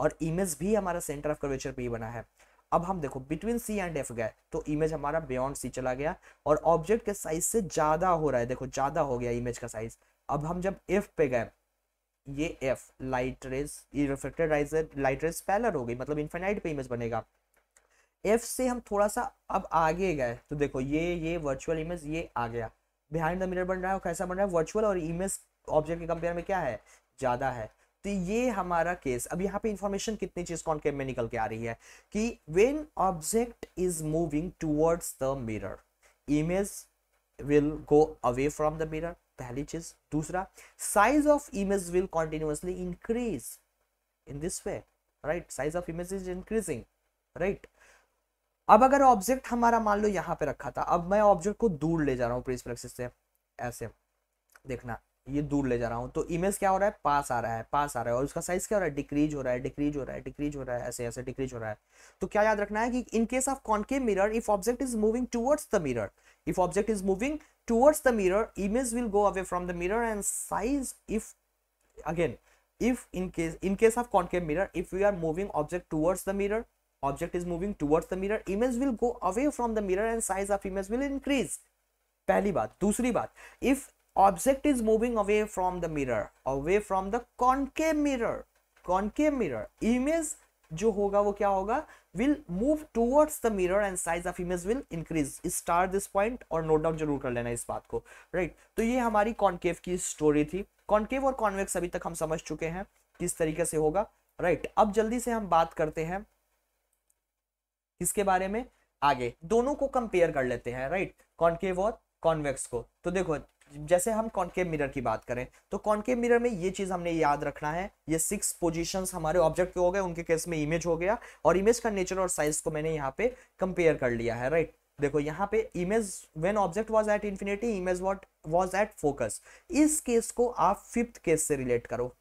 और इमेज भी हमारा सेंटर ऑफ कर्वेचर पे ही बना है अब हम देखो बिटवीन सी एंड एफ गए तो इमेज हमारा बियॉन्ड सी चला गया और ऑब्जेक्ट के साइज से ज्यादा हो रहा है देखो ज्यादा हो गया इमेज का साइज अब हम जब एफ पे गए ये एफ लाइट रेज राइजर लाइट रेज पैलर हो गई मतलब इन्फेनाइट पे इमेज बनेगा एफ से हम थोड़ा सा अब आगे गए तो देखो ये ये वर्चुअल इमेज ये आ गया बिहाइंड द मिरर बन रहा है और कैसा बन रहा है वर्चुअल और इमेज ऑब्जेक्ट के कंपेयर में क्या है ज़्यादा है तो ये हमारा केस अब यहाँ पे इंफॉर्मेशन कितनी चीज कौन कॉन्केव में निकल के आ रही है कि when object is moving towards the mirror image will go away from the mirror पहली चीज दूसरा size of image will continuously increase in this way right size of image is increasing right अब अगर ऑब्जेक्ट हमारा मान लो यहाँ पे रखा था अब मैं ऑब्जेक्ट को दूर ले जा रहा हूँ प्रिंसिपल एक्सिस से ऐसे देखना ये दूर ले जा रहा हूँ तो इमेज क्या हो रहा है पास आ रहा है पास आ रहा है और उसका साइज क्या हो रहा है डिक्रीज हो रहा है डिक्रीज हो रहा है डिक्रीज हो रहा है ऐसे ऐसे डिक्रीज हो रहा है तो क्या याद रखना है कि in case of concave mirror if object is moving towards the mirror if object is moving towards the mirror image will go away from the mirror and size if again if in case in case of concave mirror if you are moving object towards the mirror object is moving towards the mirror image will go away from the mirror and size of image will increase पहली बात दूसरी बात if object is moving away from the mirror away from the concave mirror concave mirror image जो होगा वो क्या होगा will move towards the mirror and size of image will increase star this point और note down जरूर कर लेना इस बात को right तो ये हमारी concave की story थी concave और convex अभी तक हम समझ चुके हैं किस तरीके से होगा right अब जल्दी से हम बात करते हैं किसके बारे में आगे दोनों को कंपेयर कर लेते हैं राइट कॉन्केव और कॉन्वेक्स को तो देखो जैसे हम कॉन्केव मिरर की बात करें तो कॉन्केव मिरर में ये चीज हमने याद रखना है ये सिक्स पोजिशंस हमारे ऑब्जेक्ट के हो गए उनके केस में इमेज हो गया और इमेज का नेचर और साइज को मैंने यहाँ पे कंपेयर कर लिया है राइट देखो यहाँ पे image when object was at infinity image what was at focus इस केस को आप फिफ्थ केस से रिलेट करो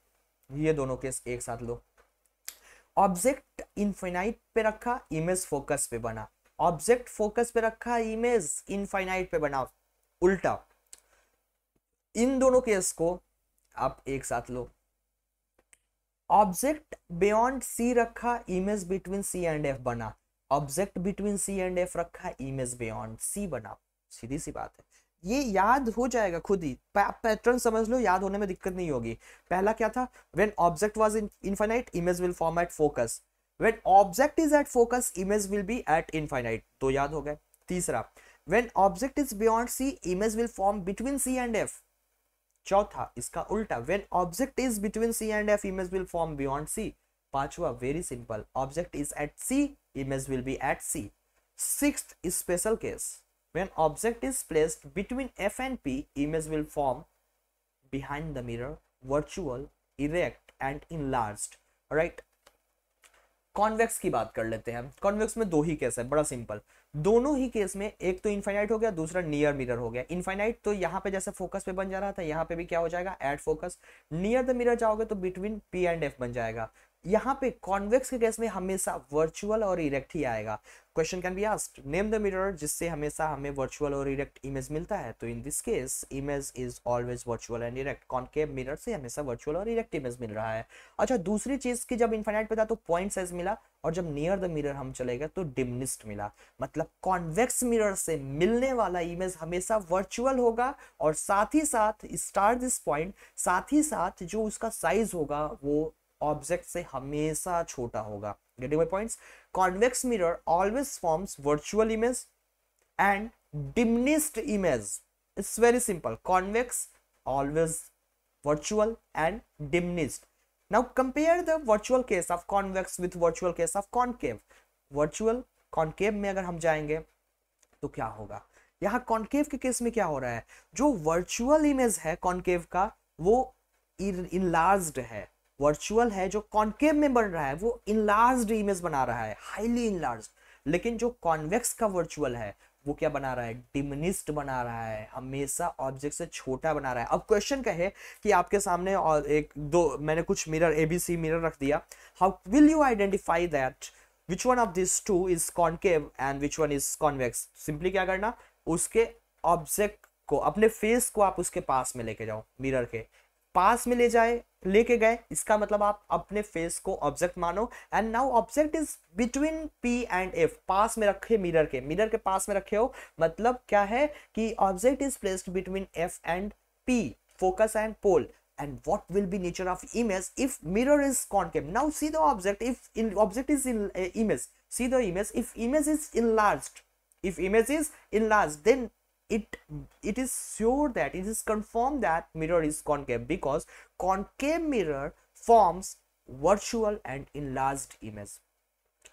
ये दोनों केस एक साथ लो ऑब्जेक्ट इनफिनाइट पे रखा इमेज फोकस पे बना ऑब्जेक्ट फोकस पे रखा इमेज इनफाइनाइट पे बना उल्टा इन दोनों केस को आप एक साथ लो ऑब्जेक्ट बियॉन्ड सी रखा image between C and F बना object between C and F रखा इमेज बियॉन्ड सी बना सीधी सी बात है ये याद हो जाएगा खुद ही पैटर्न समझ लो याद होने में दिक्कत नहीं होगी पहला क्या था when object was in infinite image will form at focus when object is at focus image will be at infinite तो याद हो गए तीसरा when object is beyond C image will form between C and F चौथा इसका उल्टा when object is between C and F image will form beyond C पांचवा very simple object is at C image will be at C six special case when object is placed between f and p image will form behind the mirror virtual erect and enlarged right convex की बात कर लेते हैं convex में दो ही case है बड़ा simple दोनों ही केस में एक तो इनफाइनाइट हो गया दूसरा नियर मिरर हो गया इनफाइनाइट तो यहाँ पे जैसे फोकस पे बन जा रहा था यहाँ पे भी क्या हो जाएगा at focus near the mirror जाओगे तो बिटवीन पी एंड एफ बन जाएगा यहाँ पे कॉन्वेक्स के केस में हमेशा वर्चुअल और इरेक्ट ही आएगा question can be asked name the mirror जिससे हमेशा हमें वर्चुअल और इरेक्ट इमेज मिलता है तो in this case image is always virtual and erect concave mirror से हमेशा वर्चुअल और इरेक्ट इमेज मिल रहा है अच्छा दूसरी चीज की जब इन्फाइनाइट पे था तो पॉइंट साइज मिला और जब नियर द मिरर हम चले गए तो डिमनिस्ट मिला मतलब कॉन्वेक्स मिरर से मिलने वाला इमेज हमेशा वर्चुअल होगा और साथ ही साथ स्टार दिस पॉइंट साथ ही साथ जो उसका साइज होगा वो ऑब्जेक्ट से हमेशा छोटा होगा getting my points convex mirror always forms virtual image and diminished image it's very simple convex always virtual and diminished now compare the virtual case of convex with virtual case of concave virtual concave mein agar hum jayenge to kya hoga यहाँ concave के case में क्या हो रहा है जो virtual image है concave का वो इनलार्ज्ड है वर्चुअल है जो कॉन्केव में बन रहा है वो इनलार्ज इमेज बना रहा है हाईली इनलार्ज लेकिन जो कॉन्वेक्स का वर्चुअल है वो क्या बना रहा है डिमिनिस्ट बना रहा है हमेशा ऑब्जेक्ट से छोटा बना रहा है अब क्वेश्चन कहे कि आपके सामने और एक दो मैंने कुछ मिरर एबीसी मिरर रख दिया how will you identify that which one of this two is concave and which one is convex simply क्या करना उसके ऑब्जेक्ट को अपने फेस को आप उसके पास में लेके जाओ मिरर के पास में ले जाए लेके गए इसका मतलब आप अपने फेस को ऑब्जेक्ट मानो and now object is between P and F पास में रखे मिरर के मिरर के पास में रखे हो मतलब क्या है कि object is placed between F and P focus and pole and what will be nature of image if mirror is concave now see the object if in object is in image see the image if image is enlarged if image is enlarged then it it is sure that it is confirmed that mirror is concave because concave mirror forms virtual and enlarged image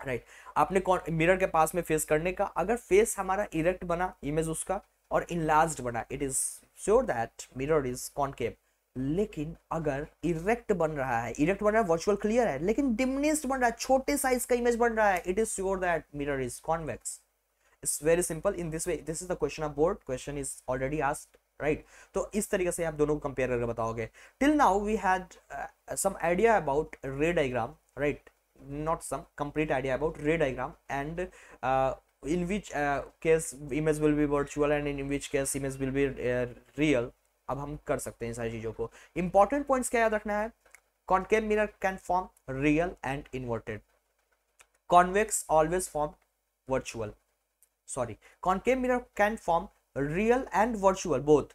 right आपने कौन mirror के पास में face करने का अगर face हमारा erect बना image उसका और इनलार्ज्ड बना it is sure that mirror is concave लेकिन अगर इरेक्ट बन रहा है इरेक्ट बन रहा है वर्चुअल क्लियर है लेकिन डिमनिस्ड बन रहा है छोटे साइज का इमेज बन रहा है it is sure that mirror is convex it's very simple in this way this is the question of board question is already asked right तो इस तरीके से आप दोनों को कंपेयर करके बताओगे till now we had some idea about ray diagram right not some complete idea about ray diagram and in which case image will be virtual and in which case image will be real अब हम कर सकते हैं सारी चीज़ों को important point क्या याद रखना है concave mirror can form real and inverted convex always form virtual sorry concave mirror can form real and virtual both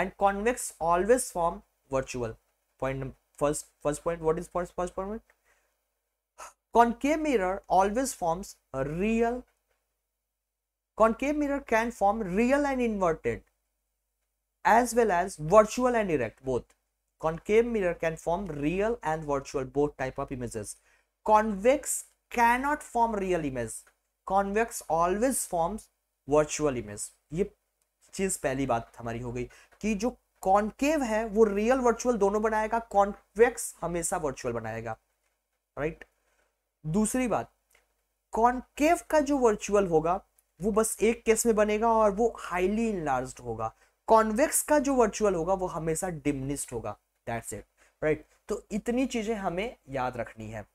and convex always form virtual point first first point what is first first point concave mirror always forms a real concave mirror can form real and inverted as well as virtual and erect both concave mirror can form real and virtual both type of images convex cannot form real image convex always forms virtual image ये चीज पहली बात हमारी हो गई कि जो concave है वो रियल वर्चुअल दोनों बनाएगा कॉन्वेक्स हमेशा वर्चुअल बनाएगा राइट दूसरी बात कॉन्केव का जो वर्चुअल होगा वो बस एक केस में बनेगा और वो हाईली इनलार्ज होगा कॉन्वेक्स का जो वर्चुअल होगा वो हमेशा डिमनिस्ट होगा दैट्स इट राइट तो इतनी चीजें हमें याद रखनी है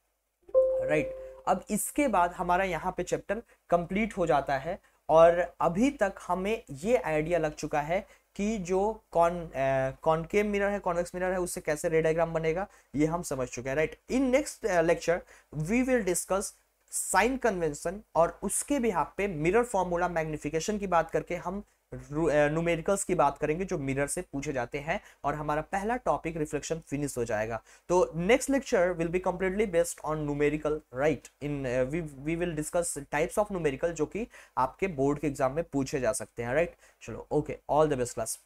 राइट right. अब इसके बाद हमारा यहाँ पे चैप्टर कंप्लीट हो जाता है और अभी तक हमें ये आइडिया लग चुका है कि जो कॉन कॉनकेव मिरर है कॉन्वेक्स मिरर है उससे कैसे रे बनेगा ये हम समझ चुके हैं right in next lecture we will discuss sign convention और उसके भी यहाँ पे मिरर फॉर्मूला मैग्निफिकेशन की बात करके हम न्यूमेरिकल्स की बात करेंगे जो मिरर से पूछे जाते हैं और हमारा पहला टॉपिक रिफ्लेक्शन फिनिश हो जाएगा तो next lecture will be completely based on numerical right in we will discuss types of numerical जो कि आपके बोर्ड के एग्जाम में पूछे जा सकते हैं राइट right? चलो okay all the best class